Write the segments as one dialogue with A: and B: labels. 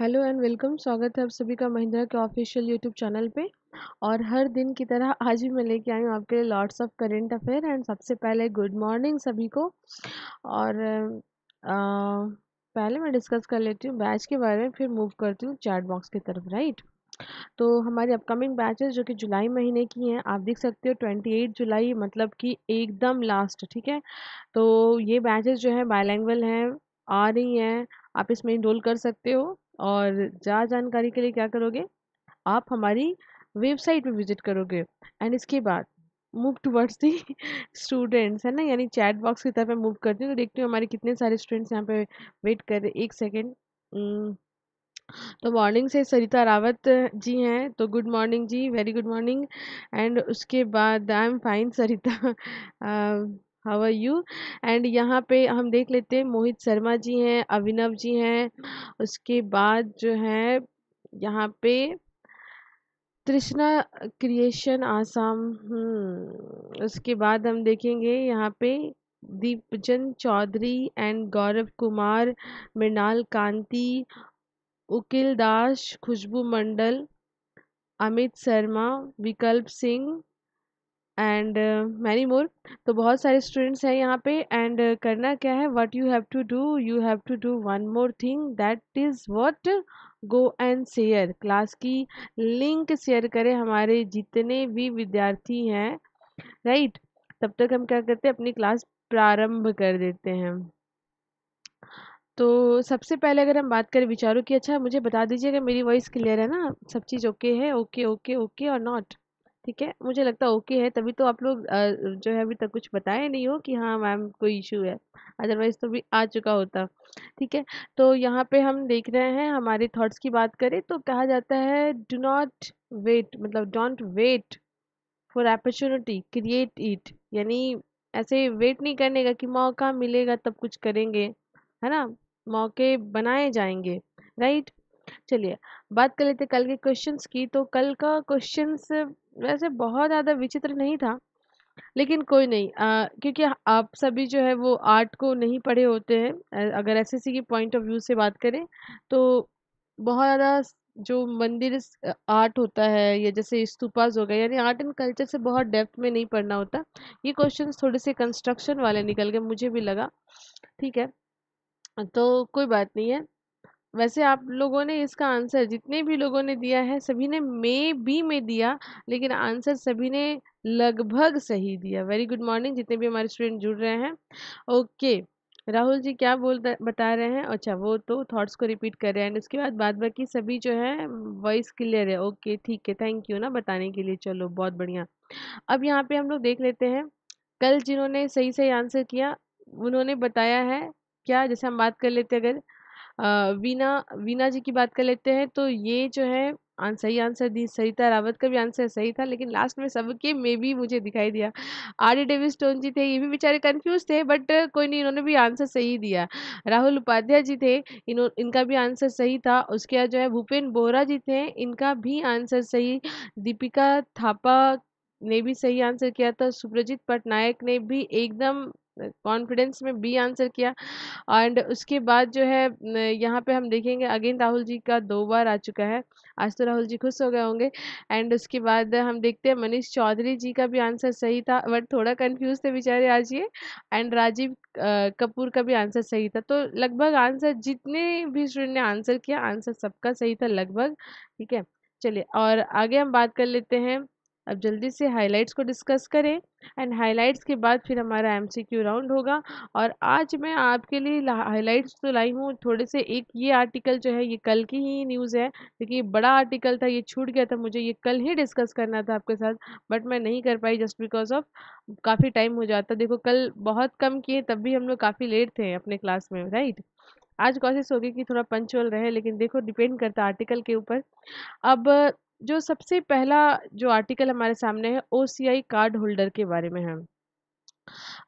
A: Hello and welcome स्वागत है आप सभी का महिंद्रा के ऑफिशियल यूट्यूब चैनल पे और हर दिन की तरह आज भी मैं लेके आई हूँ आपके लिए lots of current affair and सबसे पहले गुड मॉर्निंग सभी को और आ, पहले मैं डिस्कस कर लेती हूँ बैच के बारे में फिर मूव करती हूँ चैट बॉक्स की तरफ राइट तो हमारी अपकमिंग बैचेस जो कि जुलाई महीने की हैं आप देख सकते हो 28 जुलाई मतलब कि एकदम लास्ट ठीक है तो ये बैचेस जो है बायलैंगल हैं आ रही हैं आप इसमें इनरोल कर सकते हो और ज़्यादा जानकारी के लिए क्या करोगे आप हमारी वेबसाइट पे विजिट करोगे एंड इसके बाद मूव टूवर्ड्स दी स्टूडेंट्स है ना यानी चैट बॉक्स की तरफ मूव करती हूँ तो देखती हूँ हमारे कितने सारे स्टूडेंट्स यहाँ पे वेट कर रहे एक सेकेंड hmm। तो मॉर्निंग से सरिता रावत जी हैं तो गुड मॉर्निंग जी वेरी गुड मॉर्निंग एंड उसके बाद I am fine Sarita how are you and यहाँ पे हम देख लेते हैं मोहित शर्मा जी हैं अभिनव जी हैं उसके बाद जो है यहाँ पे तृष्णा क्रिएशन आसाम हम्म, उसके बाद हम देखेंगे यहाँ पे दीपजन चौधरी एंड गौरव कुमार मृणाल कांति उकिल दास खुशबू मंडल अमित शर्मा विकल्प सिंह एंड मैनी मोर तो बहुत सारे स्टूडेंट्स हैं यहाँ पे एंड uh, करना क्या है what you have to do you have to do one more thing that is what go and share class की लिंक शेयर करें हमारे जितने भी विद्यार्थी हैं राइट right? तब तक हम क्या करते हैं अपनी क्लास प्रारंभ कर देते हैं तो सबसे पहले अगर हम बात करें विचारों की अच्छा मुझे बता दीजिए अगर मेरी वॉइस क्लियर है ना सब चीज़ ओके okay है ओके ओके ओके और नॉट ठीक है मुझे लगता है ओके है तभी तो आप लोग जो है अभी तक कुछ बताए नहीं हो कि हाँ मैम कोई इशू है अदरवाइज़ तो भी आ चुका होता ठीक है तो यहाँ पे हम देख रहे हैं हमारे थॉट्स की बात करें तो कहा जाता है डू नॉट वेट मतलब don't wait for opportunity create it यानी ऐसे वेट नहीं करने का कि मौका मिलेगा तब कुछ करेंगे है ना मौके बनाए जाएंगे राइट चलिए बात कर लेते कल के क्वेश्चंस की तो कल का क्वेश्चंस वैसे बहुत ज़्यादा विचित्र नहीं था लेकिन कोई नहीं आ, क्योंकि आप सभी जो है वो आर्ट को नहीं पढ़े होते हैं अगर एस के पॉइंट ऑफ व्यू से बात करें तो बहुत ज़्यादा जो मंदिर आर्ट होता है या जैसे स्तूपाज हो गए यानी आर्ट एंड कल्चर से बहुत डेप्थ में नहीं पढ़ना होता ये क्वेश्चन थोड़े से कंस्ट्रक्शन वाले निकल गए मुझे भी लगा ठीक है तो कोई बात नहीं है वैसे आप लोगों ने इसका आंसर जितने भी लोगों ने दिया है सभी ने मे बी में दिया लेकिन आंसर सभी ने लगभग सही दिया वेरी गुड मॉर्निंग जितने भी हमारे स्टूडेंट जुड़ रहे हैं ओके okay. राहुल जी क्या बोल बता रहे हैं अच्छा वो तो थॉट्स को रिपीट कर रहे हैं एंड उसके बाद बाद बाकी सभी जो है वॉइस क्लियर है ओके ठीक है थैंक यू ना बताने के लिए चलो बहुत बढ़िया अब यहाँ पे हम लोग देख लेते हैं कल जिन्होंने सही सही आंसर किया उन्होंने बताया है क्या जैसे हम बात कर लेते अगर वीना वीना जी की बात कर लेते हैं तो ये जो है आन, सही आंसर दी सरिता रावत का भी आंसर सही था लेकिन लास्ट में सबके में भी मुझे दिखाई दिया आर डी डेविस टोन जी थे ये भी बेचारे कंफ्यूज थे बट कोई नहीं इन्होंने भी आंसर सही दिया राहुल उपाध्याय जी थे इन्हों इनका भी आंसर सही था उसके बाद जो है भूपेन बोहरा जी थे इनका भी आंसर सही दीपिका थापा ने भी सही आंसर किया था सुप्रजित पटनायक ने भी एकदम कॉन्फिडेंस में बी आंसर किया एंड उसके बाद जो है यहाँ पे हम देखेंगे अगेन राहुल जी का दो बार आ चुका है आज तो राहुल जी खुश हो गए होंगे एंड उसके बाद हम देखते हैं मनीष चौधरी जी का भी आंसर सही था बट थोड़ा कंफ्यूज थे बेचारे आज ये एंड राजीव कपूर का भी आंसर सही था तो लगभग आंसर जितने भी स्टूडेंट ने आंसर किया आंसर सबका सही था लगभग ठीक है चलिए और आगे हम बात कर लेते हैं अब जल्दी से हाइलाइट्स को डिस्कस करें एंड हाइलाइट्स के बाद फिर हमारा एमसीक्यू राउंड होगा और आज मैं आपके लिए हाइलाइट्स तो लाई हूँ थोड़े से एक ये आर्टिकल जो है ये कल की ही न्यूज़ है क्योंकि ये बड़ा आर्टिकल था ये छूट गया था मुझे ये कल ही डिस्कस करना था आपके साथ बट मैं नहीं कर पाई जस्ट बिकॉज ऑफ काफ़ी टाइम हो जाता देखो कल बहुत कम किए तब भी हम लोग काफ़ी लेट थे अपने क्लास में राइट आज कोशिश होगी कि थोड़ा पंचुअल रहे लेकिन देखो डिपेंड करता आर्टिकल के ऊपर अब जो सबसे पहला जो आर्टिकल हमारे सामने है ओ कार्ड होल्डर के बारे में है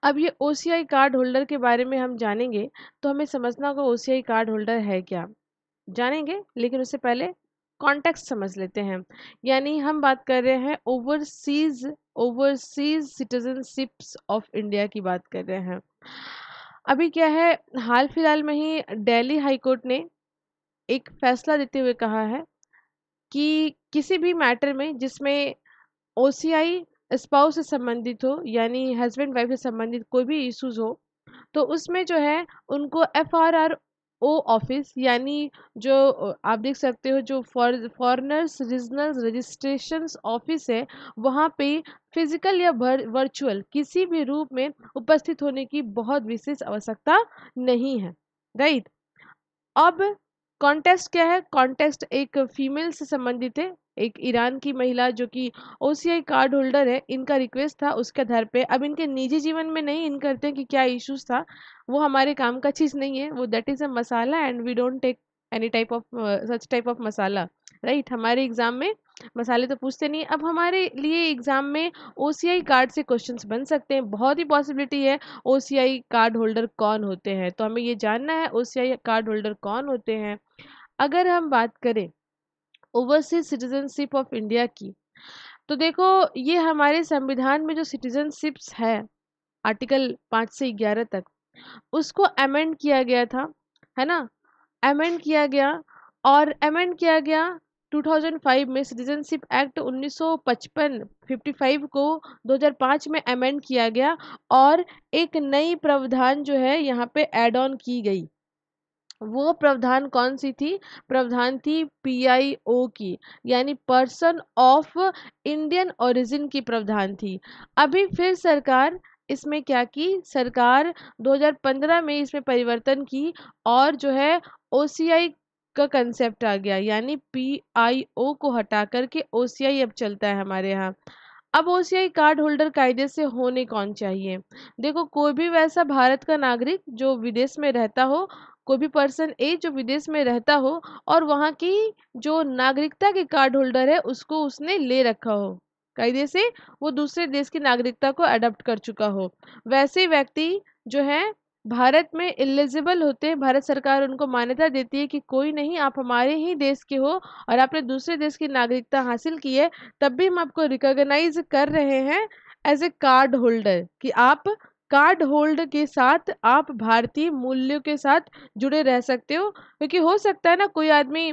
A: अब ये ओ कार्ड होल्डर के बारे में हम जानेंगे तो हमें समझना होगा ओ कार्ड होल्डर है क्या जानेंगे लेकिन उससे पहले कॉन्टेक्स्ट समझ लेते हैं यानी हम बात कर रहे हैं overseas overseas citizenships of India की बात कर रहे हैं अभी क्या है हाल फिलहाल में ही दिल्ली हाईकोर्ट ने एक फैसला देते हुए कहा है कि किसी भी मैटर में जिसमें ओ स्पाउस से संबंधित हो यानी हस्बैंड वाइफ से संबंधित कोई भी इश्यूज हो तो उसमें जो है उनको F R R O office यानी जो आप देख सकते हो जो फॉरनर्स रीजनल रजिस्ट्रेशन ऑफिस है वहाँ पे फिजिकल या वर्चुअल किसी भी रूप में उपस्थित होने की बहुत विशेष आवश्यकता नहीं है राइट अब कॉन्टेस्ट क्या है कॉन्टेस्ट एक फीमेल से संबंधित है एक ईरान की महिला जो कि ओ कार्ड होल्डर है इनका रिक्वेस्ट था उसके आधार पे अब इनके निजी जीवन में नहीं इन करते हैं कि क्या इश्यूज था वो हमारे काम का चीज़ नहीं है वो that is a masala and we don't take any type of such type of masala right हमारे एग्ज़ाम में मसाले तो पूछते नहीं अब हमारे लिए एग्ज़ाम में ओ कार्ड से क्वेश्चंस बन सकते हैं बहुत ही पॉसिबिलिटी है ओ कार्ड होल्डर कौन होते हैं तो हमें ये जानना है ओ कार्ड होल्डर कौन होते हैं अगर हम बात करें ओवरसीज सिटीजनशिप ऑफ इंडिया की तो देखो ये हमारे संविधान में जो सिटीजनशिप्स है आर्टिकल पाँच से ग्यारह तक उसको अमेंड किया गया था है ना अमेंड किया गया और अमेंड किया गया 2005 में सिटीजनशिप एक्ट 1955 55 को 2005 में अमेंड किया गया और एक नई प्रावधान जो है यहाँ पे एड ऑन की गई वो प्रावधान कौन सी थी प्रावधान थी पीआईओ की यानी पर्सन ऑफ इंडियन ओरिजिन की प्रावधान थी अभी फिर सरकार इसमें क्या की सरकार 2015 में इसमें परिवर्तन की और जो है ओसीआई का कंसेप्ट आ गया यानी पी आई ओ को हटा करके ओ सी आई अब चलता है हमारे यहाँ अब ओ सी आई कार्ड होल्डर कायदे से होने कौन चाहिए देखो कोई भी वैसा भारत का नागरिक जो विदेश में रहता हो कोई भी पर्सन ए जो विदेश में रहता हो और वहाँ की जो नागरिकता के कार्ड होल्डर है उसको उसने ले रखा हो कायदे से वो दूसरे देश की नागरिकता को अडॉप्ट कर चुका हो वैसे व्यक्ति जो है भारत में एलिजिबल होते हैं भारत सरकार उनको मान्यता देती है कि कोई नहीं आप हमारे ही देश के हो और आपने दूसरे देश की नागरिकता हासिल की है तब भी हम आपको रिकॉग्नाइज कर रहे हैं एज ए कार्ड होल्डर कि आप कार्ड होल्ड के साथ आप भारतीय मूल्यों के साथ जुड़े रह सकते हो क्योंकि हो सकता है ना कोई आदमी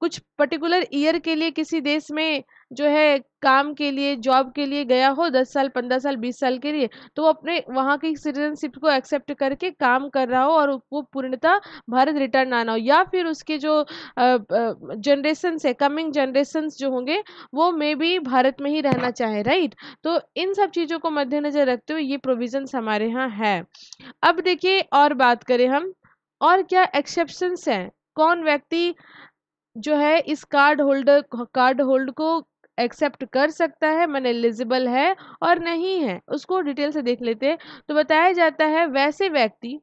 A: कुछ पर्टिकुलर ईयर के लिए किसी देश में जो है काम के लिए जॉब के लिए गया हो दस साल पंद्रह साल बीस साल के लिए तो वो अपने वहाँ की सिटीजनशिप को एक्सेप्ट करके काम कर रहा हो और वो पूर्णता भारत रिटर्न आना हो या फिर उसके जो जनरेशन है कमिंग जनरेशन जो होंगे वो मे भी भारत में ही रहना चाहे राइट तो इन सब चीज़ों को मद्देनज़र रखते हुए ये प्रोविज़न्स हमारे यहाँ है अब देखिए और बात करें हम और क्या एक्सेप्शन हैं कौन व्यक्ति जो है इस कार्ड होल्डर कार्ड होल्ड को एक्सेप्ट कर सकता है मन एलिजिबल है और नहीं है उसको डिटेल से देख लेते हैं तो बताया जाता है वैसे व्यक्ति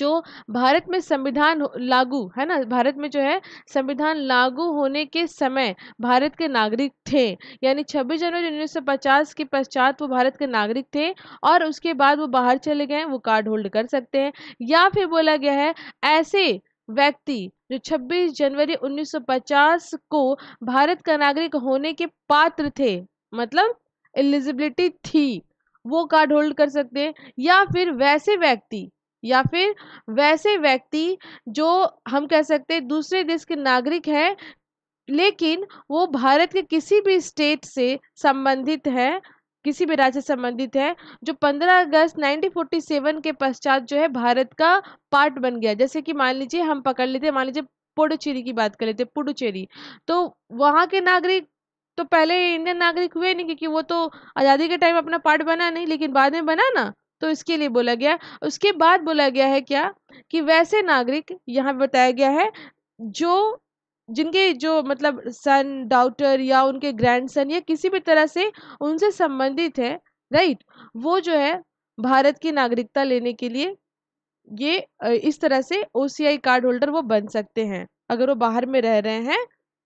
A: जो भारत में संविधान लागू है ना भारत में जो है संविधान लागू होने के समय भारत के नागरिक थे यानी 26 जनवरी 1950 के पश्चात वो भारत के नागरिक थे और उसके बाद वो बाहर चले गए वो कार्ड होल्ड कर सकते हैं या फिर बोला गया है ऐसे व्यक्ति जो 26 जनवरी 1950 को भारत का नागरिक होने के पात्र थे मतलब एलिजिबिलिटी थी वो कार्ड होल्ड कर सकते हैं या फिर वैसे व्यक्ति या फिर वैसे व्यक्ति जो हम कह सकते हैं दूसरे देश के नागरिक हैं लेकिन वो भारत के किसी भी स्टेट से संबंधित है किसी भी राज्य से संबंधित है जो 15 अगस्त 1947 के पश्चात जो है भारत का पार्ट बन गया जैसे कि मान लीजिए हम पकड़ लेते मान लीजिए पुडुचेरी की बात कर लेते पुडुचेरी तो वहाँ के नागरिक तो पहले इंडियन नागरिक हुए नहीं क्योंकि वो तो आज़ादी के टाइम अपना पार्ट बना नहीं लेकिन बाद में बना ना तो इसके लिए बोला गया उसके बाद बोला गया है क्या कि वैसे नागरिक यहाँ बताया गया है जो जिनके जो मतलब सन डाउटर या उनके ग्रैंड सन या किसी भी तरह से उनसे संबंधित है राइट वो जो है भारत की नागरिकता लेने के लिए ये इस तरह से ओ कार्ड होल्डर वो बन सकते हैं अगर वो बाहर में रह रहे हैं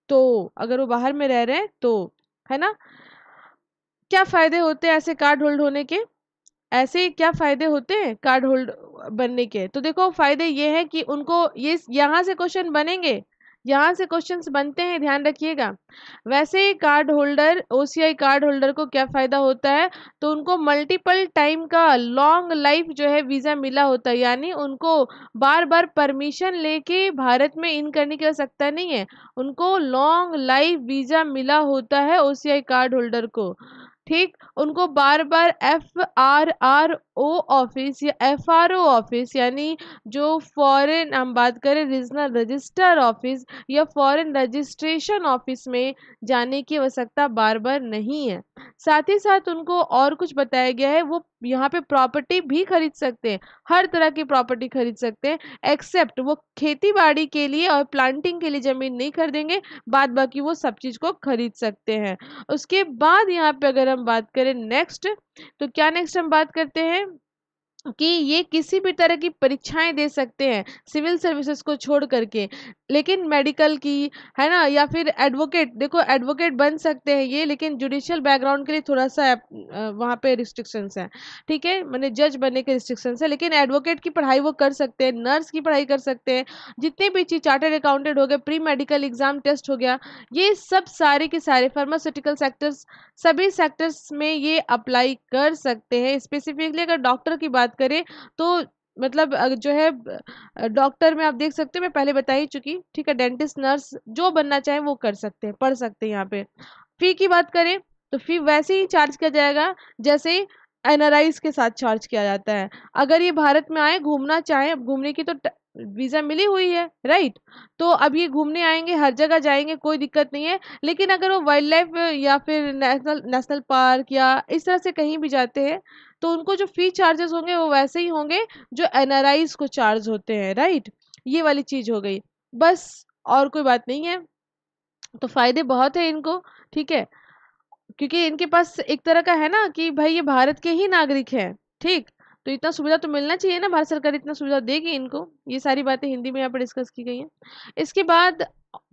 A: तो अगर वो बाहर में रह रहे हैं तो है ना क्या फ़ायदे होते हैं ऐसे कार्ड होल्ड होने के ऐसे क्या फ़ायदे होते हैं कार्ड होल्ड बनने के तो देखो फ़ायदे ये हैं कि उनको ये यहाँ से क्वेश्चन बनेंगे यहाँ से क्वेश्चंस बनते हैं ध्यान रखिएगा वैसे ही card holder OCI card holder को क्या फ़ायदा होता है तो उनको मल्टीपल टाइम का लॉन्ग लाइफ जो है वीज़ा मिला होता है यानी उनको बार बार परमिशन लेके भारत में इन करने की आवश्यकता नहीं है उनको लॉन्ग लाइफ वीज़ा मिला होता है ओ कार्ड होल्डर को ठीक उनको बार बार F R R O office या एफ आर ओ ऑफिस यानी जो फॉरेन हम बात करें रीजनल रजिस्टर ऑफिस या फॉरेन रजिस्ट्रेशन ऑफिस में जाने की आवश्यकता बार बार नहीं है साथ ही साथ उनको और कुछ बताया गया है वो यहाँ पे प्रॉपर्टी भी खरीद सकते हैं हर तरह की प्रॉपर्टी खरीद सकते हैं एक्सेप्ट वो खेती बाड़ी के लिए और प्लांटिंग के लिए ज़मीन नहीं खरीदेंगे बाद बाकी वो सब चीज़ को खरीद सकते हैं उसके बाद यहाँ पे अगर हम हम बात करें नेक्स्ट तो क्या नेक्स्ट हम बात करते हैं कि ये किसी भी तरह की परीक्षाएं दे सकते हैं सिविल सर्विसेज को छोड़ करके लेकिन मेडिकल की है ना या फिर एडवोकेट देखो एडवोकेट बन सकते हैं ये लेकिन जुडिशियल बैकग्राउंड के लिए थोड़ा सा वहाँ पे रिस्ट्रिक्शंस हैं ठीक है मैंने जज बनने के रिस्ट्रिक्शंस हैं लेकिन एडवोकेट की पढ़ाई वो कर सकते हैं नर्स की पढ़ाई कर सकते हैं जितने भी चीज़ चार्टेड अकाउंटेंट हो गए प्री मेडिकल एग्जाम टेस्ट हो गया ये सब सारे के सारे फार्मास्यूटिकल सेक्टर्स सभी सेक्टर्स में ये अप्लाई कर सकते हैं स्पेसिफिकली अगर डॉक्टर की बात बात करें तो मतलब जो है डॉक्टर में आप देख सकते हैं मैं पहले बता ही चुकी ठीक है डेंटिस्ट नर्स जो बनना चाहे वो कर सकते हैं पढ़ सकते हैं यहाँ पे फ़ी की बात करें तो फी वैसे ही चार्ज किया जाएगा जैसे एनआरआईज के साथ चार्ज किया जाता है अगर ये भारत में आए घूमना चाहें घूमने की तो त... वीज़ा मिली हुई है राइट तो अब ये घूमने आएंगे हर जगह जाएंगे कोई दिक्कत नहीं है लेकिन अगर वो वाइल्ड लाइफ या फिर नेशनल नेशनल पार्क या इस तरह से कहीं भी जाते हैं तो उनको जो फ़ी चार्जेस होंगे वो वैसे ही होंगे जो एन को चार्ज होते हैं राइट ये वाली चीज़ हो गई बस और कोई बात नहीं है तो फ़ायदे बहुत है इनको ठीक है क्योंकि इनके पास एक तरह का है ना कि भाई ये भारत के ही नागरिक हैं ठीक तो इतना सुविधा तो मिलना चाहिए ना भारत सरकार इतना सुविधा देगी इनको ये सारी बातें हिंदी में यहाँ पर डिस्कस की गई हैं इसके बाद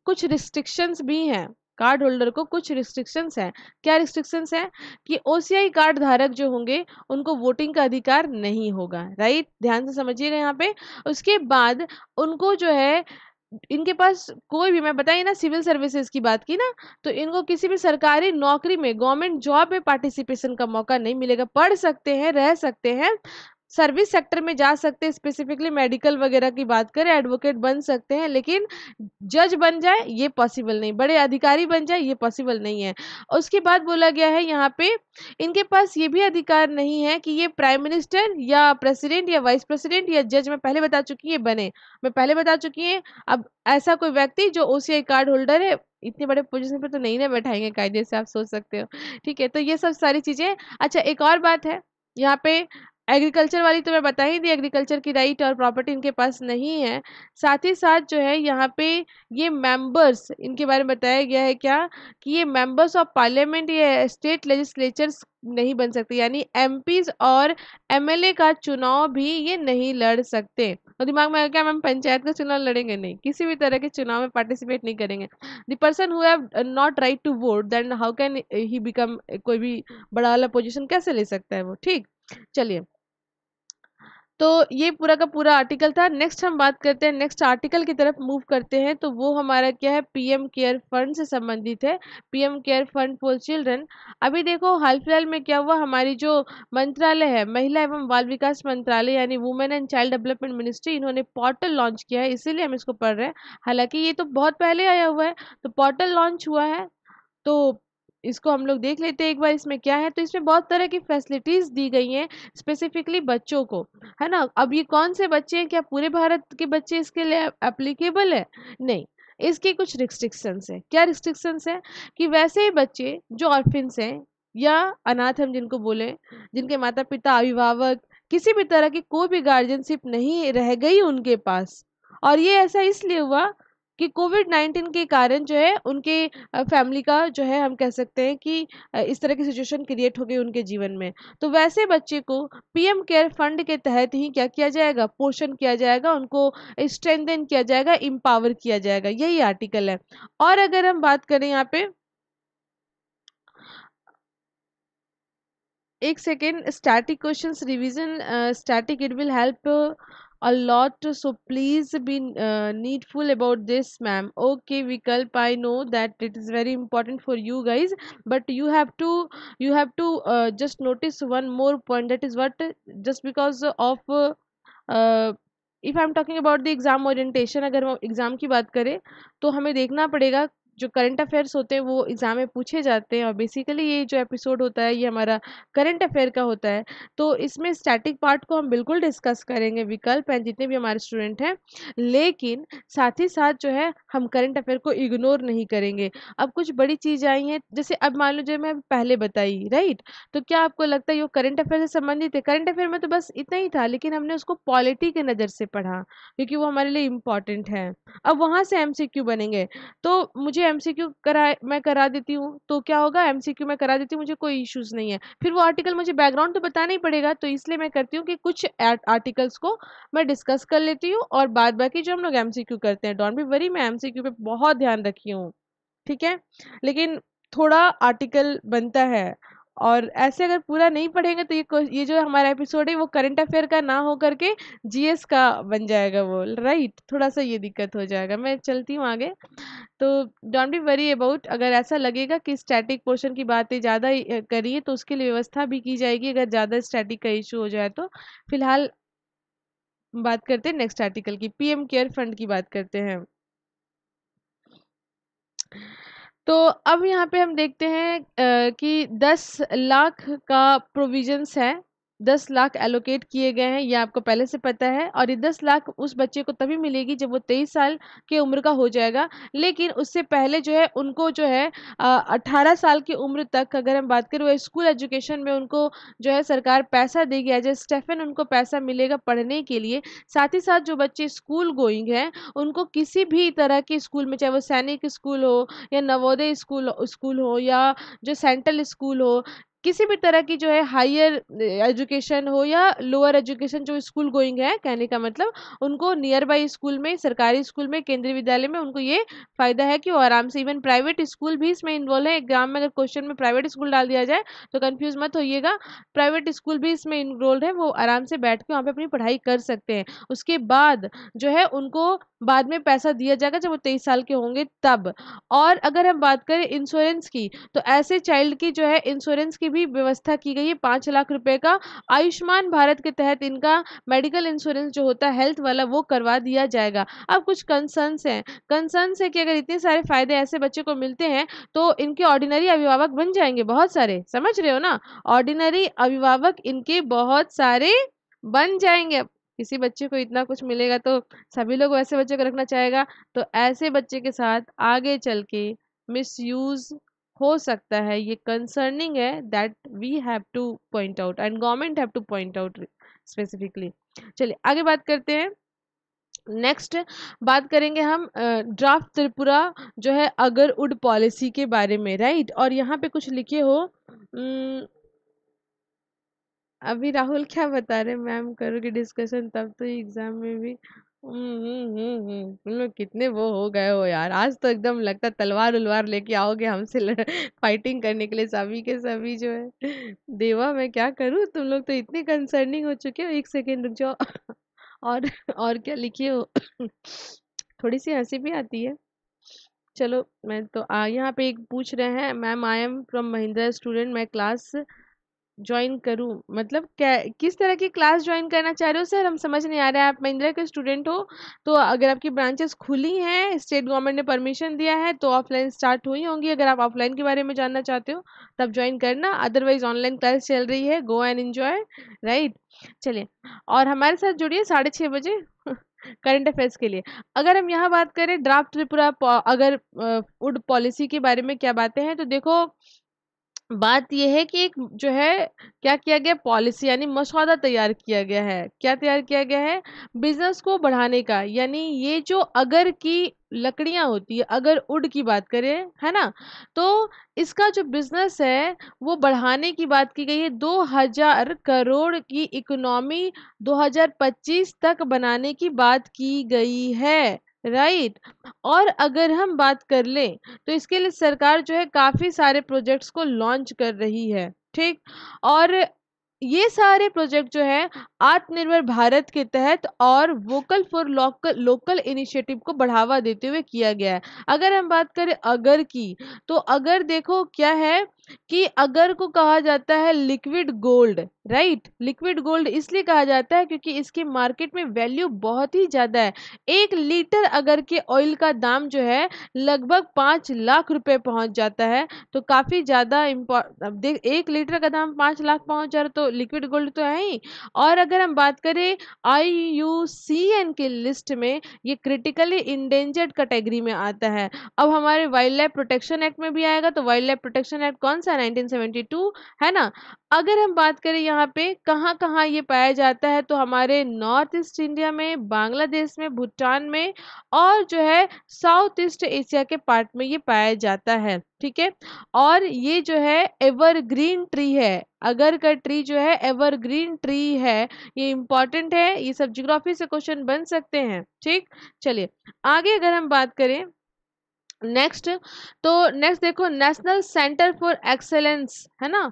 A: कुछ रिस्ट्रिक्शंस भी हैं कार्ड होल्डर को कुछ रिस्ट्रिक्शंस हैं क्या रिस्ट्रिक्शंस हैं कि ओसीआई कार्ड धारक जो होंगे उनको वोटिंग का अधिकार नहीं होगा राइट ध्यान से समझिएगा यहाँ पे उसके बाद उनको जो है इनके पास कोई भी मैं बताइए ना सिविल सर्विसेज की बात की ना तो इनको किसी भी सरकारी नौकरी में गवर्नमेंट जॉब में पार्टिसिपेशन का मौका नहीं मिलेगा पढ़ सकते हैं रह सकते हैं सर्विस सेक्टर में जा सकते हैं स्पेसिफिकली मेडिकल वगैरह की बात करें एडवोकेट बन सकते हैं लेकिन जज बन जाए ये पॉसिबल नहीं बड़े अधिकारी बन जाए ये पॉसिबल नहीं है उसके बाद बोला गया है यहाँ पे इनके पास ये भी अधिकार नहीं है कि ये प्राइम मिनिस्टर या प्रेसिडेंट या वाइस प्रेसिडेंट या जज मैं पहले बता चुकी है बने मैं पहले बता चुकी है अब ऐसा कोई व्यक्ति जो ओ कार्ड होल्डर है इतने बड़े पोजिशन पर तो नहीं ना बैठाएंगे कायदे से आप सोच सकते हो ठीक है तो ये सब सारी चीज़ें अच्छा एक और बात है यहाँ पे एग्रीकल्चर वाली तो मैं बता ही दी एग्रीकल्चर की राइट और प्रॉपर्टी इनके पास नहीं है साथ ही साथ जो है यहाँ पे ये मेंबर्स इनके बारे में बताया गया है क्या कि ये मेंबर्स ऑफ पार्लियामेंट या स्टेट लेजिस्लेचर्स नहीं बन सकते यानी एम और एम का चुनाव भी ये नहीं लड़ सकते और तो दिमाग में आया क्या मैम पंचायत का चुनाव लड़ेंगे नहीं किसी भी तरह के चुनाव में पार्टिसिपेट नहीं करेंगे the person who have not right to vote then how can he become कोई भी बड़ा वाला पोजिशन कैसे ले सकता है वो ठीक चलिए तो ये पूरा का पूरा आर्टिकल था नेक्स्ट हम बात करते हैं नेक्स्ट आर्टिकल की तरफ मूव करते हैं तो वो हमारा क्या है पीएम केयर फंड से संबंधित है PM care fund for children अभी देखो हाल फिलहाल में क्या हुआ हमारी जो मंत्रालय है महिला एवं बाल विकास मंत्रालय यानी women and child development ministry इन्होंने पोर्टल लॉन्च किया है इसीलिए हम इसको पढ़ रहे हैं हालांकि ये तो बहुत पहले आया हुआ है तो पोर्टल लॉन्च हुआ है तो इसको हम लोग देख लेते हैं एक बार इसमें क्या है तो इसमें बहुत तरह की फैसिलिटीज़ दी गई हैं स्पेसिफिकली बच्चों को है ना अब ये कौन से बच्चे हैं क्या पूरे भारत के बच्चे इसके लिए एप्लीकेबल है नहीं इसके कुछ रिस्ट्रिक्शंस हैं क्या रिस्ट्रिक्शंस हैं कि वैसे ही बच्चे जो ऑर्फिन्स हैं या अनाथ हम जिनको बोले जिनके माता पिता अभिभावक किसी भी तरह की कोई भी गार्जियनशिप नहीं रह गई उनके पास और ये ऐसा इसलिए हुआ कि कोविड नाइन्टीन के कारण जो है उनके फैमिली का जो है हम कह सकते हैं कि इस तरह की सिचुएशन क्रिएट हो गई उनके जीवन में तो वैसे बच्चे को पीएम केयर फंड के तहत ही क्या किया जाएगा पोषण किया जाएगा उनको स्ट्रेंथन किया जाएगा इम्पावर किया जाएगा यही आर्टिकल है और अगर हम बात करें यहाँ पे एक second static questions revision static it will help a lot so please be uh, needful about this ma'am okay vikalp i know that it is very important for you guys but you have to you have to uh, just notice one more point that is what just because of uh, I am talking about the exam orientation, orientation अगर हम exam की बात करें तो हमें देखना पड़ेगा जो करंट अफेयर्स होते हैं वो एग्ज़ाम में पूछे जाते हैं और बेसिकली ये जो एपिसोड होता है ये हमारा करंट अफेयर का होता है तो इसमें स्टैटिक पार्ट को हम बिल्कुल डिस्कस करेंगे विकल्प हैं जितने भी हमारे स्टूडेंट हैं लेकिन साथ ही साथ जो है हम करंट अफेयर को इग्नोर नहीं करेंगे अब कुछ बड़ी चीज़ आई हैं जैसे अब मान लो जो मैं पहले बताई राइट तो क्या आपको लगता है ये करंट अफेयर से संबंधित है करंट अफेयर में तो बस इतना ही था लेकिन हमने उसको पॉलिटी के नज़र से पढ़ा क्योंकि वो हमारे लिए इम्पॉर्टेंट है अब वहाँ से एम बनेंगे तो मुझे एमसीक्यू करा मैं करा देती हूँ तो क्या होगा एमसीक्यू मैं करा देती हूँ मुझे कोई इश्यूज नहीं है फिर वो आर्टिकल मुझे बैकग्राउंड तो बताना ही पड़ेगा तो इसलिए मैं करती हूँ कि कुछ आर्टिकल्स को मैं डिस्कस कर लेती हूँ और बाद बाकी जो हम लोग एमसीक्यू करते हैं डॉन बी वरी मैं एमसीक्यू पे बहुत ध्यान रखी हूँ ठीक है लेकिन थोड़ा आर्टिकल बनता है और ऐसे अगर पूरा नहीं पढ़ेंगे तो ये ये जो हमारा एपिसोड है वो करंट अफेयर का ना हो करके जीएस का बन जाएगा वो राइट थोड़ा सा ये दिक्कत हो जाएगा मैं चलती हूँ आगे तो डोंट बी वरी अबाउट अगर ऐसा लगेगा कि स्टैटिक पोर्शन की बातें ज़्यादा करिए तो उसके लिए व्यवस्था भी की जाएगी अगर ज़्यादा स्टैटिक का इशू हो जाए तो फिलहाल बात करते हैं नेक्स्ट आर्टिकल की पीएम केयर फंड की बात करते हैं तो अब यहाँ पे हम देखते हैं कि दस लाख का प्रोविजंस है दस लाख एलोकेट किए गए हैं ये आपको पहले से पता है और ये दस लाख उस बच्चे को तभी मिलेगी जब वो तेईस साल की उम्र का हो जाएगा लेकिन उससे पहले जो है उनको जो है अट्ठारह साल की उम्र तक अगर हम बात करें स्कूल एजुकेशन में उनको जो है सरकार पैसा देगी एज ए स्टेफन उनको पैसा मिलेगा पढ़ने के लिए साथ ही साथ जो बच्चे स्कूल गोइंग हैं उनको किसी भी तरह के स्कूल में चाहे वो सैनिक स्कूल हो या नवोदय स्कूल स्कूल हो या जो सेंट्रल स्कूल हो किसी भी तरह की जो है हायर एजुकेशन हो या लोअर एजुकेशन जो स्कूल गोइंग है कहने का मतलब उनको नियर बाई स्कूल में सरकारी स्कूल में केंद्रीय विद्यालय में उनको ये फायदा है कि वो आराम से इवन प्राइवेट स्कूल भी इसमें इन्वॉल्व है एग्जाम में अगर क्वेश्चन में प्राइवेट स्कूल डाल दिया जाए तो कन्फ्यूज मत होइएगा प्राइवेट स्कूल भी इसमें इन्वॉल्व है वो आराम से बैठ के वहाँ पर अपनी पढ़ाई कर सकते हैं उसके बाद जो है उनको बाद में पैसा दिया जाएगा जब वो तेईस साल के होंगे तब और अगर हम बात करें इंश्योरेंस की तो ऐसे चाइल्ड की जो है इंश्योरेंस की की भी व्यवस्था की गई है पांच लाख रुपए का आयुष्मान भारत के तहत इनका मेडिकल इंश्योरेंस जो होता है हेल्थ वाला वो करवा दिया जाएगा अब कुछ कंसर्न्स हैं कंसर्न्स है कि अगर इतने सारे फायदे ऐसे बच्चे को मिलते हैं तो इनके ऑर्डिनरी अभिभावक बन जाएंगे बहुत सारे समझ रहे हो ना ऑर्डिनरी अभिभावक इनके बहुत सारे बन जाएंगे किसी बच्चे को इतना कुछ मिलेगा तो सभी लोग ऐसे बच्चे को रखना चाहेगा तो ऐसे बच्चे के साथ आगे चल के मिस यूज़ हो सकता है ये कंसर्निंग है that we have to point out and government have to point out specifically चलिए आगे बात करते हैं नेक्स्ट बात करेंगे हम ड्राफ्ट त्रिपुरा जो है अगर उड पॉलिसी के बारे में राइट और यहाँ पे कुछ लिखे हो अभी राहुल क्या बता रहे मैम करोगे डिस्कशन तब तो एग्ज़ाम में भी हम्म हुँ, हुँ, हुँ। कितने वो हो गए हो यार, आज तो एकदम लगता तलवार-उलवार लेके आओगे हमसे फाइटिंग करने के लिए सभी के सभी जो है। देवा मैं क्या करूँ? तुम लोग तो इतने कंसर्निंग हो चुके हो, एक सेकेंड रुक जाओ और और क्या लिखी हो? थोड़ी-सी हंसी भी आती है। चलो मैं तो अ, यहाँ पे एक पूछ रहे हैं ma'am I am from Mahindra student मैं क्लास ज्वाइन करूं मतलब क्या किस तरह की क्लास ज्वाइन करना चाह रहे हो सर हम समझ नहीं आ रहा है आप महिंद्रा के स्टूडेंट हो तो अगर आपकी ब्रांचेस खुली हैं स्टेट गवर्नमेंट ने परमिशन दिया है तो ऑफलाइन स्टार्ट हुई होंगी अगर आप ऑफलाइन के बारे में जानना चाहते हो तब ज्वाइन करना अदरवाइज ऑनलाइन क्लास चल रही है गो एंड एंजॉय राइट चलिए और हमारे साथ जुड़िए साढ़े छः बजे करंट अफेयर्स के लिए अगर हम यहाँ बात करें ड्राफ्ट त्रिपुरा अगर वुड पॉलिसी के बारे में क्या बातें हैं तो देखो बात यह है कि एक जो है क्या किया गया पॉलिसी यानी मसौदा तैयार किया गया है क्या तैयार किया गया है बिजनेस को बढ़ाने का यानी ये जो अगर की लकड़ियाँ होती है अगर उड की बात करें है ना तो इसका जो बिजनेस है वो बढ़ाने की बात की गई है दो हजार करोड़ की इकोनॉमी 2025 तक बनाने की बात की गई है राइट और अगर हम बात कर लें तो इसके लिए सरकार जो है काफ़ी सारे प्रोजेक्ट्स को लॉन्च कर रही है ठीक और ये सारे प्रोजेक्ट जो है आत्मनिर्भर भारत के तहत और vocal for local local initiative को बढ़ावा देते हुए किया गया है अगर हम बात करें अगर की तो अगर देखो क्या है कि अगर को कहा जाता है liquid gold right liquid gold इसलिए कहा जाता है क्योंकि इसके मार्केट में वैल्यू बहुत ही ज़्यादा है एक लीटर अगर के ऑयल का दाम जो है लगभग पाँच लाख रुपए पहुंच जाता है तो काफ़ी ज़्यादा देख एक लीटर का दाम पाँच लाख पहुंच जा रहा तो लिक्विड गोल्ड तो है ही और अगर हम बात करें आई के लिस्ट में ये क्रिटिकली इंडेंजर्ड कैटेगरी में आता है अब हमारे वाइल्ड लाइफ प्रोटेक्शन एक्ट में भी आएगा तो वाइल्ड लाइफ प्रोटेक्शन एक्ट कौन कौन सा 1972 है ना अगर हम बात करें यहाँ पे कहाँ कहाँ ये पाया जाता है तो हमारे नॉर्थ ईस्ट इंडिया में बांग्लादेश में भूटान में और जो है साउथ ईस्ट एशिया के पार्ट में ये पाया जाता है ठीक है और ये जो है एवरग्रीन ट्री है अगर का ट्री जो है एवरग्रीन ट्री है ये इम्पॉर्टेंट है ये सब जियोग्राफी से क्वेश्चन बन सकते हैं ठीक चलिए आगे अगर हम बात करें नेक्स्ट तो नेक्स्ट देखो नेशनल सेंटर फॉर एक्सेलेंस है ना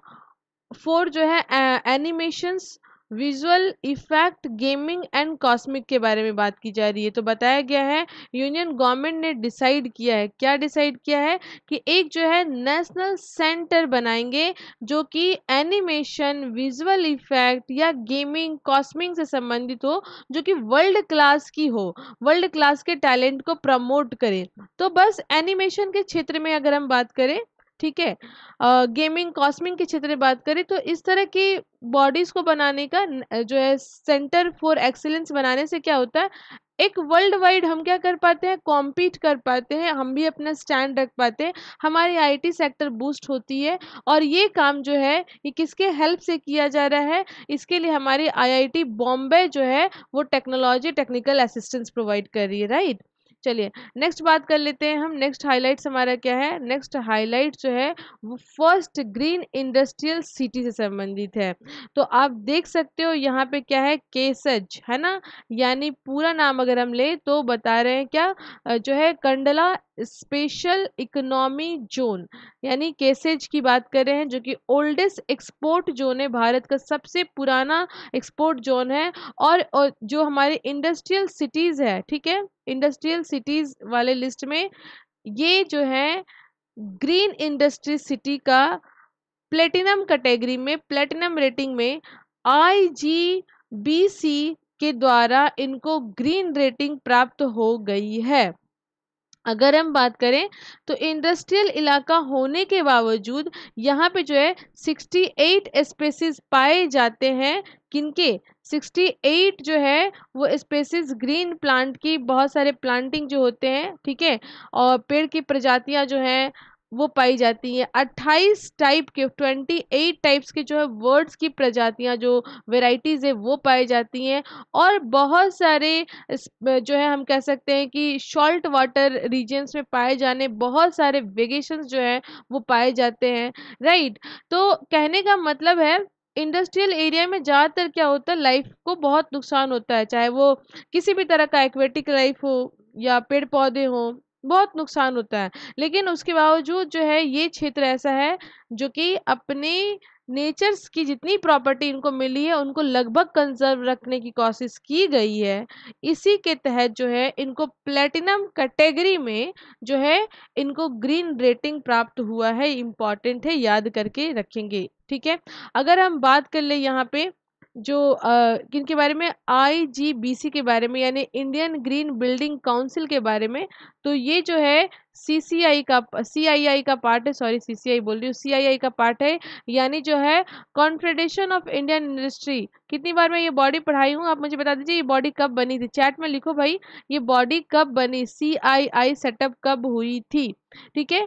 A: फोर जो है animations visual effect gaming and cosmic के बारे में बात की जा रही है तो बताया गया है यूनियन गवर्नमेंट ने डिसाइड किया है क्या डिसाइड किया है कि एक जो है नेशनल सेंटर बनाएंगे जो कि एनिमेशन विजुअल इफेक्ट या गेमिंग कॉस्मिक से संबंधित हो जो कि वर्ल्ड क्लास की हो वर्ल्ड क्लास के टैलेंट को प्रमोट करें तो बस एनिमेशन के क्षेत्र में अगर हम बात करें ठीक है गेमिंग कॉस्मिंग के क्षेत्र में बात करें तो इस तरह की बॉडीज़ को बनाने का जो है सेंटर फॉर एक्सीलेंस बनाने से क्या होता है एक वर्ल्ड वाइड हम क्या कर पाते हैं कॉम्पीट कर पाते हैं हम भी अपना स्टैंड रख पाते हैं हमारी आईटी सेक्टर बूस्ट होती है और ये काम जो है ये किसके हेल्प से किया जा रहा है इसके लिए हमारी आईआईटी बॉम्बे जो है वो टेक्नोलॉजी टेक्निकल असिस्टेंस प्रोवाइड कर रही है राइट चलिए नेक्स्ट बात कर लेते हैं हम नेक्स्ट हाईलाइट्स हमारा क्या है नेक्स्ट हाईलाइट जो है वो फर्स्ट ग्रीन इंडस्ट्रियल सिटी से संबंधित है तो आप देख सकते हो यहाँ पे क्या है केसज है ना यानी पूरा नाम अगर हम ले तो बता रहे हैं क्या जो है कंडला स्पेशल इकोनॉमी जोन यानी केसेज की बात कर रहे हैं जो कि ओल्डेस्ट एक्सपोर्ट जोन है भारत का सबसे पुराना एक्सपोर्ट जोन है और, और जो हमारे इंडस्ट्रियल सिटीज़ है ठीक है इंडस्ट्रियल सिटीज़ वाले लिस्ट में ये जो है ग्रीन इंडस्ट्री सिटी का प्लेटिनम कैटेगरी में प्लेटिनम रेटिंग में आईजीबीसी के द्वारा इनको ग्रीन रेटिंग प्राप्त हो गई है अगर हम बात करें तो इंडस्ट्रियल इलाका होने के बावजूद यहाँ पे जो है 68 स्पेसिस पाए जाते हैं किनके 68 जो है वो स्पेसिस ग्रीन प्लांट की बहुत सारे प्लांटिंग जो होते हैं ठीक है और पेड़ की प्रजातियाँ जो हैं वो पाई जाती हैं 28 टाइप के 28 टाइप्स के जो है वर्ड्स की प्रजातियाँ जो वेराइटीज़ है वो पाई जाती हैं और बहुत सारे जो है हम कह सकते हैं कि शॉल्ट वाटर रीजन्स में पाए जाने बहुत सारे वेगेशंस जो हैं वो पाए जाते हैं राइट तो कहने का मतलब है इंडस्ट्रियल एरिया में ज़्यादातर क्या होता है लाइफ को बहुत नुकसान होता है चाहे वो किसी भी तरह का एक्वेटिक लाइफ हो या पेड़ पौधे हों बहुत नुकसान होता है लेकिन उसके बावजूद जो है ये क्षेत्र ऐसा है जो कि अपने नेचर्स की जितनी प्रॉपर्टी इनको मिली है उनको लगभग कंजर्व रखने की कोशिश की गई है इसी के तहत जो है इनको प्लेटिनम कैटेगरी में जो है इनको ग्रीन रेटिंग प्राप्त हुआ है इम्पॉर्टेंट है याद करके रखेंगे ठीक है अगर हम बात कर ले यहाँ पे जो किन के बारे में आईजीबीसी के बारे में यानी इंडियन ग्रीन बिल्डिंग काउंसिल के बारे में तो ये जो है सीसीआई का सीआईआई का पार्ट है सॉरी सीसीआई बोल रही हूँ सीआईआई का पार्ट है यानी जो है कॉन्फेडरेशन ऑफ इंडियन इंडस्ट्री कितनी बार मैं ये बॉडी पढ़ाई हूँ आप मुझे बता दीजिए ये बॉडी कब बनी थी चैट में लिखो भाई ये बॉडी कब बनी आई सेटअप कब हुई थी ठीक है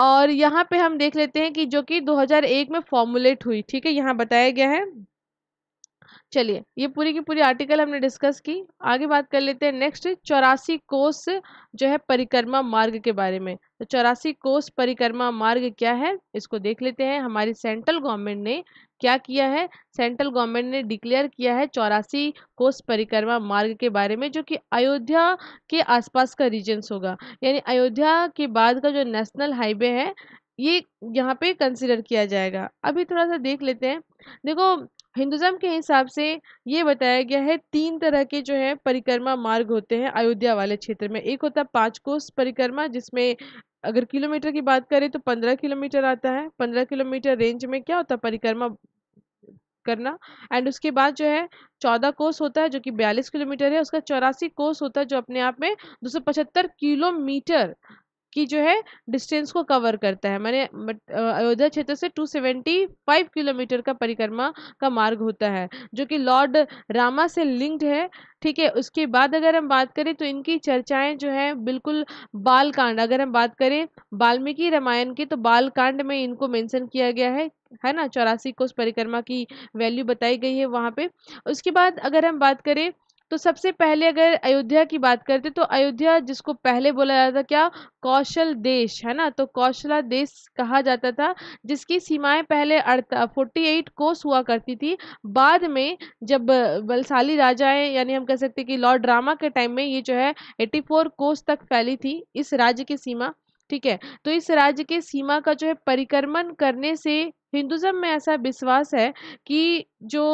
A: और यहाँ पे हम देख लेते हैं कि जो कि 2001 में फॉर्मुलेट हुई ठीक है यहाँ बताया गया है चलिए ये पूरी की पूरी आर्टिकल हमने डिस्कस की आगे बात कर लेते हैं नेक्स्ट चौरासी कोस जो है परिक्रमा मार्ग के बारे में तो चौरासी कोस परिक्रमा मार्ग क्या है इसको देख लेते हैं हमारी सेंट्रल गवर्नमेंट ने क्या किया है सेंट्रल गवर्नमेंट ने डिक्लेयर किया है चौरासी कोस परिक्रमा मार्ग के बारे में जो कि अयोध्या के आसपास का रीजन्स होगा यानी अयोध्या के बाद का जो नेशनल हाईवे है ये यहाँ पे कंसिडर किया जाएगा अभी थोड़ा सा देख लेते हैं देखो हिंदुज़म के हिसाब से ये बताया गया है तीन तरह के जो है परिक्रमा मार्ग होते हैं अयोध्या वाले क्षेत्र में एक होता है पाँच कोस परिक्रमा जिसमें अगर किलोमीटर की बात करें तो पंद्रह किलोमीटर आता है पंद्रह किलोमीटर रेंज में क्या होता है परिक्रमा करना एंड उसके बाद जो है चौदह कोस होता है जो कि बयालीस किलोमीटर है उसका चौरासी कोस होता है जो अपने आप में दो किलोमीटर की जो है डिस्टेंस को कवर करता है मैंने अयोध्या क्षेत्र से 275 किलोमीटर का परिक्रमा का मार्ग होता है जो कि लॉर्ड रामा से लिंक्ड है ठीक है उसके बाद अगर हम बात करें तो इनकी चर्चाएं जो है बिल्कुल बालकांड अगर हम बात करें वाल्मीकि रामायण की तो बालकांड में इनको मेंशन किया गया है है ना चौरासी कोस परिक्रमा की वैल्यू बताई गई है वहाँ पे उसके बाद अगर हम बात करें तो सबसे पहले अगर अयोध्या की बात करते तो अयोध्या जिसको पहले बोला जाता था क्या कौशल देश है ना तो कौशला देश कहा जाता था जिसकी सीमाएं पहले अड़ता फोर्टी एट कोस हुआ करती थी बाद में जब बलशाली राजाएं यानी हम कह सकते कि लॉर्ड ड्रामा के टाइम में ये जो है एट्टी फोर कोस तक फैली थी इस राज्य की सीमा ठीक है तो इस राज्य के सीमा का जो है परिक्रमण करने से हिंदुज़म में ऐसा विश्वास है कि जो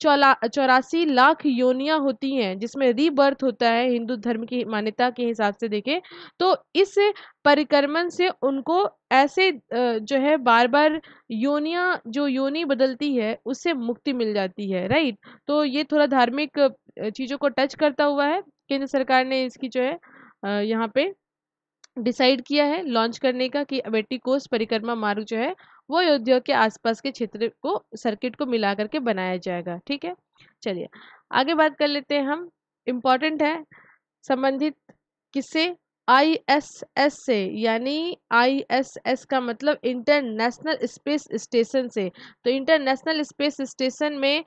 A: चौला चौरासी लाख योनियां होती हैं जिसमें रीबर्थ होता है हिंदू धर्म की मान्यता के हिसाब से देखें तो इस परिक्रमण से उनको ऐसे जो है बार बार योनिया जो योनि बदलती है उससे मुक्ति मिल जाती है राइट तो ये थोड़ा धार्मिक चीज़ों को टच करता हुआ है केंद्र सरकार ने इसकी जो है यहाँ पे डिसाइड किया है लॉन्च करने का कि बेटी कोस परिक्रमा मार्ग जो है वो अयोध्या के आसपास के क्षेत्र को सर्किट को मिला करके बनाया जाएगा ठीक है चलिए आगे बात कर लेते हैं हम इम्पॉर्टेंट है संबंधित किससे आईएसएस से यानी आईएसएस का मतलब इंटरनेशनल स्पेस स्टेशन से तो इंटरनेशनल स्पेस स्टेशन में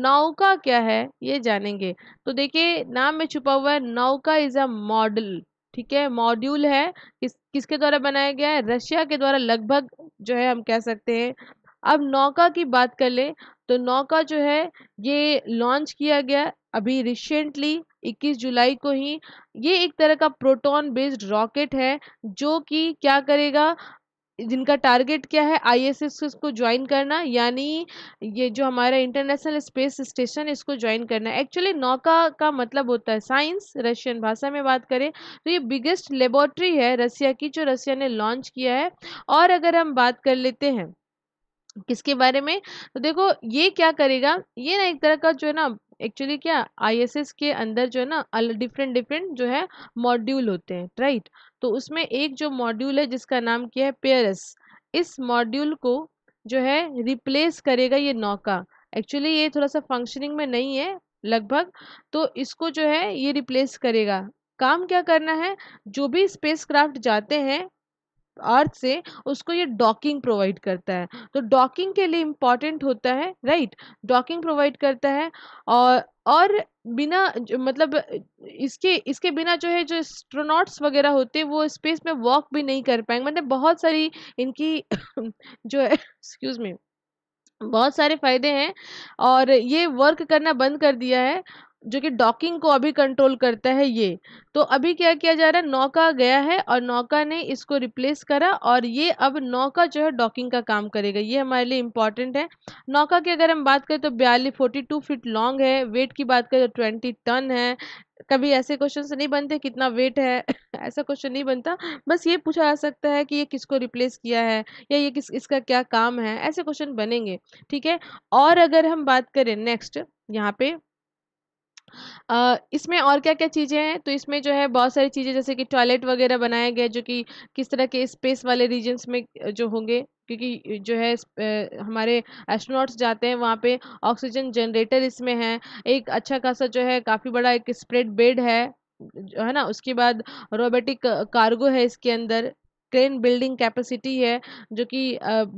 A: नौका क्या है ये जानेंगे तो देखिए नाम में छुपा हुआ है नौका इज़ अ मॉडल ठीक है मॉड्यूल है किस किसके द्वारा बनाया गया है रशिया के द्वारा लगभग जो है हम कह सकते हैं अब नौका की बात कर लें तो नौका जो है ये लॉन्च किया गया अभी रिसेंटली 21 जुलाई को ही ये एक तरह का प्रोटॉन बेस्ड रॉकेट है जो कि क्या करेगा जिनका टारगेट क्या है आईएसएस को ज्वाइन करना यानी ये जो हमारा इंटरनेशनल स्पेस स्टेशन इसको ज्वाइन करना एक्चुअली नौका का मतलब होता है साइंस रशियन भाषा में बात करें तो ये बिगेस्ट लेबोरेटरी है रसिया की जो रसिया ने लॉन्च किया है और अगर हम बात कर लेते हैं किसके बारे में तो देखो ये क्या करेगा ये ना एक तरह का जो है ना एक्चुअली क्या आईएसएस के अंदर जो है ना डिफरेंट डिफरेंट जो है मॉड्यूल होते हैं राइट तो उसमें एक जो मॉड्यूल है जिसका नाम क्या है पेयरस इस मॉड्यूल को जो है रिप्लेस करेगा ये नौका एक्चुअली ये थोड़ा सा फंक्शनिंग में नहीं है लगभग तो इसको जो है ये रिप्लेस करेगा काम क्या करना है जो भी स्पेसक्राफ्ट जाते हैं अर्थ से उसको ये डॉकिंग प्रोवाइड करता है तो डॉकिंग के लिए इम्पॉर्टेंट होता है राइट डॉकिंग प्रोवाइड करता है और और बिना मतलब इसके इसके बिना जो है जो एस्ट्रोनॉट्स वगैरह होते हैं वो स्पेस में वॉक भी नहीं कर पाएंगे मतलब बहुत सारी इनकी जो है एक्सक्यूज़ मी बहुत सारे फ़ायदे हैं और ये वर्क करना बंद कर दिया है जो कि डॉकिंग को अभी कंट्रोल करता है ये तो अभी क्या किया जा रहा है नौका गया है और नौका ने इसको रिप्लेस करा और ये अब नौका जो है डॉकिंग का काम करेगा ये हमारे लिए इम्पॉर्टेंट है नौका की अगर हम बात करें तो बयालीस फोर्टी टू फीट लॉन्ग है वेट की बात करें तो ट्वेंटी टन है कभी ऐसे क्वेश्चन नहीं बनते कितना वेट है ऐसा क्वेश्चन नहीं बनता बस ये पूछा जा सकता है कि ये किसको रिप्लेस किया है या ये किस इसका क्या काम है ऐसे क्वेश्चन बनेंगे ठीक है और अगर हम बात करें नेक्स्ट यहाँ पे इसमें और क्या-क्या चीज़ें हैं? तो इसमें जो है बहुत सारी चीज़ें जैसे कि टॉयलेट वगैरह बनाया गया जो कि किस तरह के स्पेस वाले रीजन्स में जो होंगे क्योंकि जो है हमारे एस्ट्रोनॉट्स जाते हैं वहाँ पे ऑक्सीजन जनरेटर इसमें है। एक अच्छा-खासा जो है काफ़ी बड़ा एक स्प्रेड बेड है। है ना? उसके बाद रोबोटिक कार्गो है इसके अंदर। क्रेन बिल्डिंग कैपेसिटी है जो कि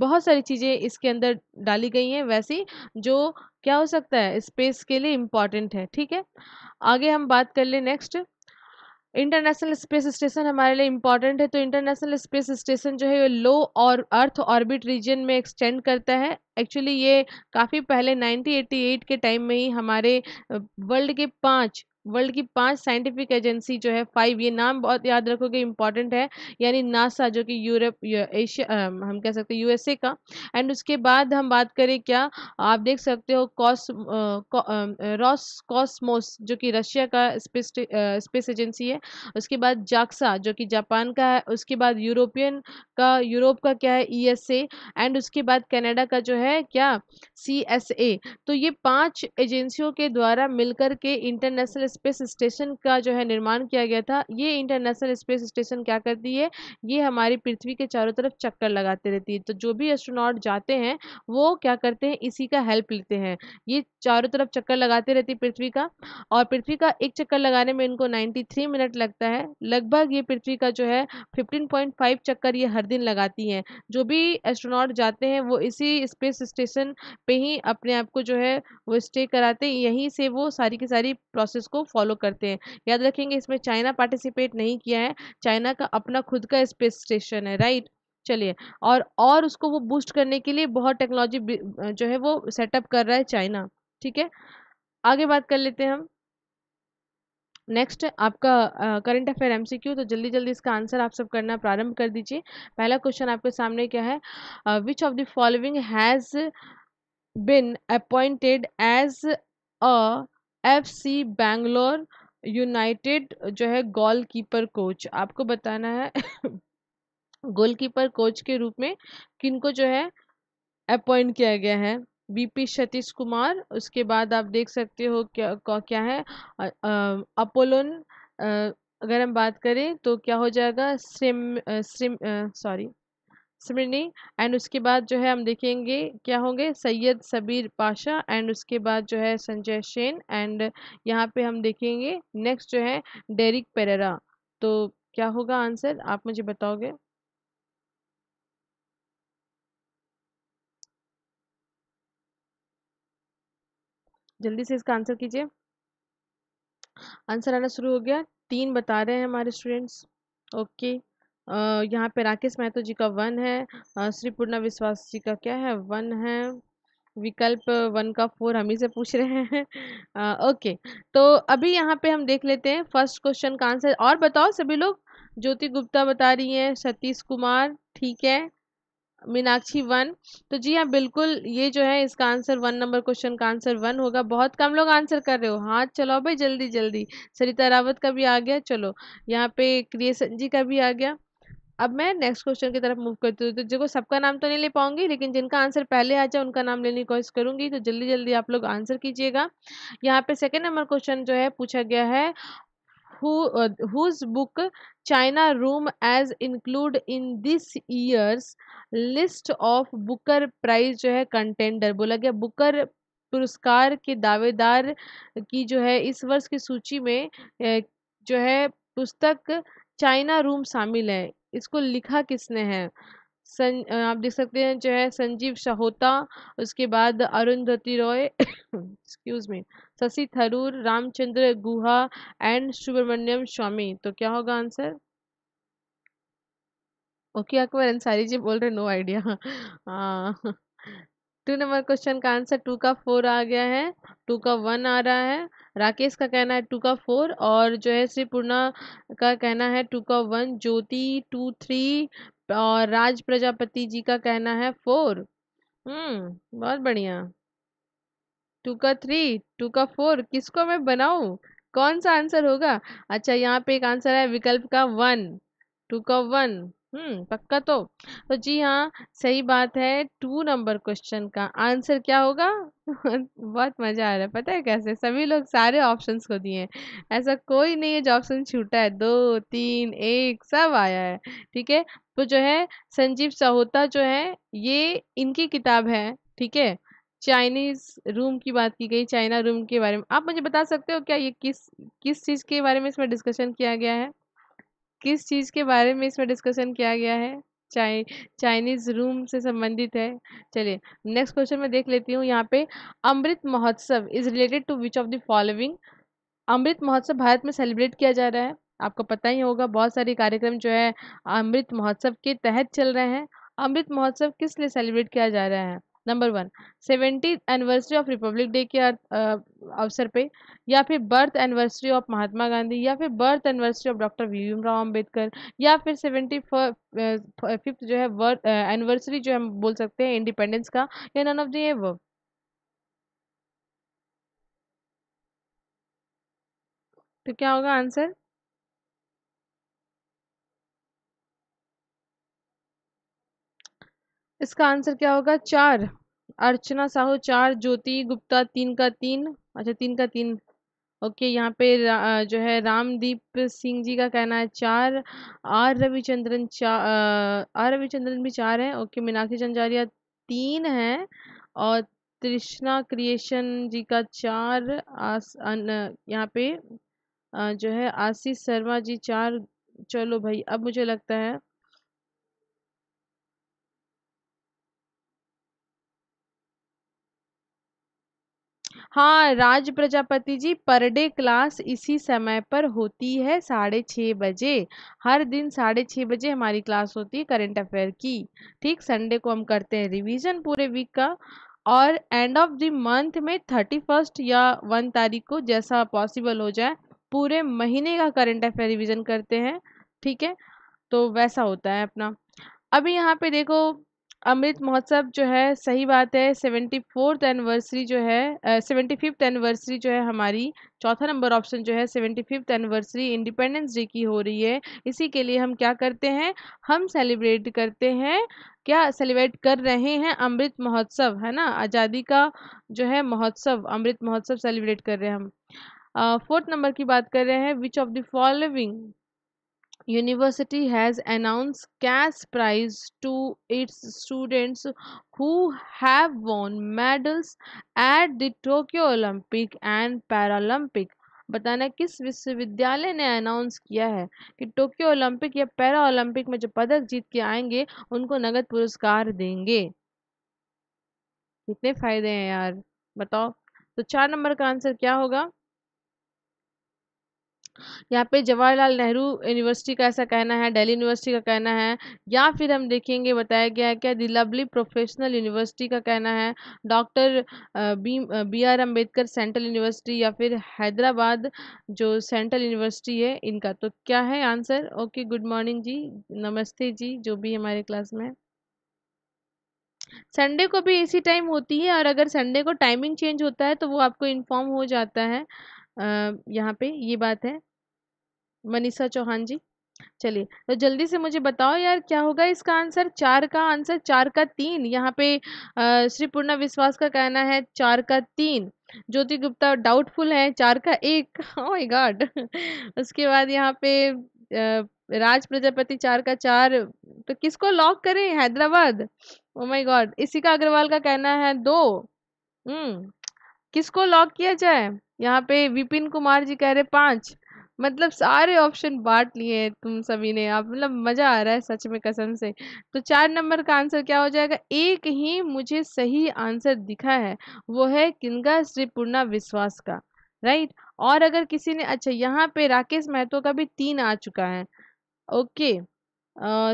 A: बहुत सारी चीज़ें इसके अंदर डाली गई हैं वैसी जो क्या हो सकता है स्पेस के लिए इम्पॉर्टेंट है ठीक है आगे हम बात कर ले नेक्स्ट इंटरनेशनल स्पेस स्टेशन हमारे लिए इम्पॉर्टेंट है तो इंटरनेशनल स्पेस स्टेशन जो है ये लो और अर्थ ऑर्बिट रीजन में एक्सटेंड करता है एक्चुअली ये काफ़ी पहले 1988 के टाइम में ही हमारे वर्ल्ड के पांच वर्ल्ड की पांच साइंटिफिक एजेंसी जो है फाइव ये नाम बहुत याद रखोगे इंपॉर्टेंट है यानी नासा जो कि यूरोप एशिया हम कह सकते हैं यूएसए का एंड उसके बाद हम बात करें क्या आप देख सकते हो कॉस रॉस कॉस्मोस जो कि रशिया का स्पेस स्पेस एजेंसी है उसके बाद जाक्सा जो कि जापान का है उसके बाद यूरोपियन का यूरोप का क्या है ई e एंड उसके बाद कैनेडा का जो है क्या सी तो ये पाँच एजेंसियों के द्वारा मिलकर के इंटरनेशनल स्पेस स्टेशन का जो है निर्माण किया गया था ये इंटरनेशनल स्पेस स्टेशन क्या करती है ये हमारी पृथ्वी के चारों तरफ चक्कर लगाते रहती है तो जो भी एस्ट्रोनॉट जाते हैं वो क्या करते हैं इसी का हेल्प लेते हैं ये चारों तरफ चक्कर लगाते रहती है पृथ्वी का और पृथ्वी का एक चक्कर लगाने में इनको नाइन्टी मिनट लगता है लगभग ये पृथ्वी का जो है फिफ्टीन चक्कर ये हर दिन लगाती हैं जो भी एस्ट्रोनॉट जाते हैं वो इसी स्पेस स्टेशन पे ही अपने आप को जो है वो स्टे कराते हैं यहीं से वो सारी की सारी प्रोसेस को फॉलो करते हैं याद रखेंगे इसमें चाइना पार्टिसिपेट नहीं किया है चाइना का अपना खुद का स्पेस स्टेशन है राइट चलिए और और उसको वो बूस्ट करने के लिए बहुत टेक्नोलॉजी जो है वो सेटअप कर रहा है चाइना ठीक है आगे बात कर लेते हैं हम नेक्स्ट आपका करंट अफेयर एमसीक्यू तो जल्दी जल्दी इसका आंसर आप सब करना प्रारंभ कर दीजिए पहला क्वेश्चन आपके सामने क्या है which of the following has been appointed as a FC Bangalore United जो है गोलकीपर कोच आपको बताना है गोलकीपर कोच के रूप में किनको जो है अपॉइंट किया गया है बीपी सतीश कुमार उसके बाद आप देख सकते हो क्या क्या है अपोलोन अगर हम बात करें तो क्या हो जाएगा सिम सिम सॉरी समझनी एंड उसके बाद जो है हम देखेंगे क्या होंगे सैयद सबीर पाशा एंड उसके बाद जो है संजय सेन एंड यहाँ पे हम देखेंगे नेक्स्ट जो है डेरिक पेरेरा तो क्या होगा आंसर आप मुझे बताओगे जल्दी से इसका आंसर कीजिए आंसर आना शुरू हो गया तीन बता रहे हैं हमारे स्टूडेंट्स ओके यहाँ पे राकेश महतो जी का वन है श्री पूर्णा विश्वास जी का क्या है वन है विकल्प वन का फोर हम ही से पूछ रहे हैं आ, ओके तो अभी यहाँ पे हम देख लेते हैं फर्स्ट क्वेश्चन का आंसर और बताओ सभी लोग ज्योति गुप्ता बता रही हैं सतीश कुमार ठीक है मीनाक्षी वन तो जी हाँ बिल्कुल ये जो है इसका आंसर वन नंबर क्वेश्चन का आंसर वन होगा बहुत कम लोग आंसर कर रहे हो हाँ चलो भाई जल्दी जल्दी सरिता रावत का भी आ गया चलो यहाँ पे क्रिएशन जी का भी आ गया अब मैं नेक्स्ट क्वेश्चन की तरफ मूव करती हूँ तो देखो सबका नाम तो नहीं ले पाऊंगी लेकिन जिनका आंसर पहले आ जाए उनका नाम लेने की कोशिश करूंगी तो जल्दी जल्दी आप लोग आंसर कीजिएगा यहाँ पे सेकेंड नंबर क्वेश्चन जो है पूछा गया है whose book China Room has include in this year's list of Booker prize जो है कंटेंडर बोला गया बुकर पुरस्कार के दावेदार की जो है इस वर्ष की सूची में uh, जो है पुस्तक चाइना रूम शामिल है इसको लिखा किसने है सं आप देख सकते हैं जो है संजीव सहोता उसके बाद Arundhati Roy excuse me Shashi Tharoor Ramachandra Guha and Subramanian Swamy तो क्या होगा आंसर ओके अकबर अंसारी जी बोल रहे no idea two number question का आंसर टू का फोर आ गया है टू का वन आ रहा है राकेश का कहना है टू का फोर और जो है श्री पूर्णा का कहना है टू का वन ज्योति टू थ्री और राज प्रजापति जी का कहना है फोर हम्म बहुत बढ़िया टू का थ्री टू का फोर किसको मैं बनाऊँ कौन सा आंसर होगा अच्छा यहाँ पे एक आंसर है विकल्प का वन टू का वन हम्म पक्का तो तो जी हाँ सही बात है टू नंबर क्वेश्चन का आंसर क्या होगा बहुत मजा आ रहा है पता है कैसे सभी लोग सारे ऑप्शंस को दिए हैं ऐसा कोई नहीं है जो ऑप्शन छूटा है दो तीन एक सब आया है ठीक है तो जो है संजीव सहोता जो है ये इनकी किताब है ठीक है चाइनीज रूम की बात की गई चाइना रूम के बारे में आप मुझे बता सकते हो क्या ये किस किस चीज़ के बारे में इसमें डिस्कशन किया गया है किस चीज़ के बारे में इसमें डिस्कशन किया गया है चाइ चाइनीज़ रूम से संबंधित है चलिए नेक्स्ट क्वेश्चन मैं देख लेती हूँ यहाँ पे Amrit Mahotsav is related to which of the following Amrit Mahotsav Bharat में सेलिब्रेट किया जा रहा है आपको पता ही होगा बहुत सारे कार्यक्रम जो है अमृत महोत्सव के तहत चल रहे हैं अमृत महोत्सव किस लिए सेलिब्रेट किया जा रहा है number one seventy anniversary of Republic Day के अवसर पे या फिर birth anniversary of Mahatma Gandhi या फिर birth anniversary of doctor Rao Ambedkar या फिर सेवेंटी फिफ्थ जो है बर्थ एनिवर्सरी जो हम बोल सकते हैं इंडिपेंडेंस का या नन ऑफ दी वर्क तो क्या होगा आंसर इसका आंसर क्या होगा चार अर्चना साहू चार ज्योति गुप्ता तीन का तीन अच्छा तीन का तीन ओके यहाँ पे जो है रामदीप सिंह जी का कहना है चार आर रविचंद्रन चार आर रविचंद्रन भी चार हैं ओके मीनाक्षी चंजारिया तीन हैं और तृष्णा क्रिएशन जी का चार आस यहाँ पे जो है आशीष शर्मा जी चार चलो भाई अब मुझे लगता है हाँ राज प्रजापति जी पर डे क्लास इसी समय पर होती है साढ़े छः बजे हर दिन साढ़े छः बजे हमारी क्लास होती है करेंट अफेयर की ठीक संडे को हम करते हैं रिवीजन पूरे वीक का और एंड ऑफ द मंथ में थर्टी फर्स्ट या वन तारीख को जैसा पॉसिबल हो जाए पूरे महीने का करेंट अफेयर रिवीजन करते हैं ठीक है तो वैसा होता है अपना अभी यहाँ पे देखो अमृत महोत्सव जो है सही बात है सेवेंटी फोर्थ एनिवर्सरी जो है सेवेंटी फिफ्थ एनिवर्सरी जो है हमारी चौथा नंबर ऑप्शन जो है seventy fifth anniversary Independence Day की हो रही है इसी के लिए हम क्या करते हैं हम सेलिब्रेट करते हैं क्या सेलिब्रेट कर रहे हैं अमृत महोत्सव है ना आज़ादी का जो है महोत्सव अमृत महोत्सव सेलिब्रेट कर रहे हैं हम फोर्थ uh, नंबर की बात कर रहे हैं which of the following university has announced cash prize to its students who have won medals at the Tokyo Olympic and Paralympic बताना किस विश्वविद्यालय ने अनाउंस किया है कि टोक्यो ओलंपिक या पैरा ओलंपिक में जो पदक जीत के आएंगे उनको नगद पुरस्कार देंगे कितने फायदे हैं यार बताओ तो चार नंबर का आंसर क्या होगा यहाँ पे जवाहरलाल नेहरू यूनिवर्सिटी का ऐसा कहना है दिल्ली यूनिवर्सिटी का कहना है या फिर हम देखेंगे बताया गया है क्या लवली प्रोफेशनल यूनिवर्सिटी का कहना है doctor B B R Ambedkar central university या फिर हैदराबाद जो सेंट्रल यूनिवर्सिटी है इनका तो क्या है आंसर ओके गुड मॉर्निंग जी नमस्ते जी जो भी हमारे क्लास में संडे को भी इसी टाइम होती है और अगर संडे को टाइमिंग चेंज होता है तो वो आपको इन्फॉर्म हो जाता है यहाँ पे ये बात है मनीषा चौहान जी चलिए तो जल्दी से मुझे बताओ यार क्या होगा इसका आंसर चार का आंसर चार का तीन यहाँ पे श्री पूर्णा विश्वास का कहना है चार का तीन ज्योति गुप्ता डाउटफुल है चार का एक ओ oh गॉड उसके बाद यहाँ पे राज प्रजापति चार का चार तो किसको लॉक करें हैदराबाद ओ माय गॉड का अग्रवाल का कहना है दो हम्म किसको लॉक किया जाए यहाँ पे विपिन कुमार जी कह रहे पांच मतलब सारे ऑप्शन बांट लिए हैं तुम सभी ने आप मतलब मज़ा आ रहा है सच में कसम से तो चार नंबर का आंसर क्या हो जाएगा एक ही मुझे सही आंसर दिखा है वो है किनका पूर्णा विश्वास का राइट और अगर किसी ने अच्छा यहाँ पे राकेश महतो का भी तीन आ चुका है ओके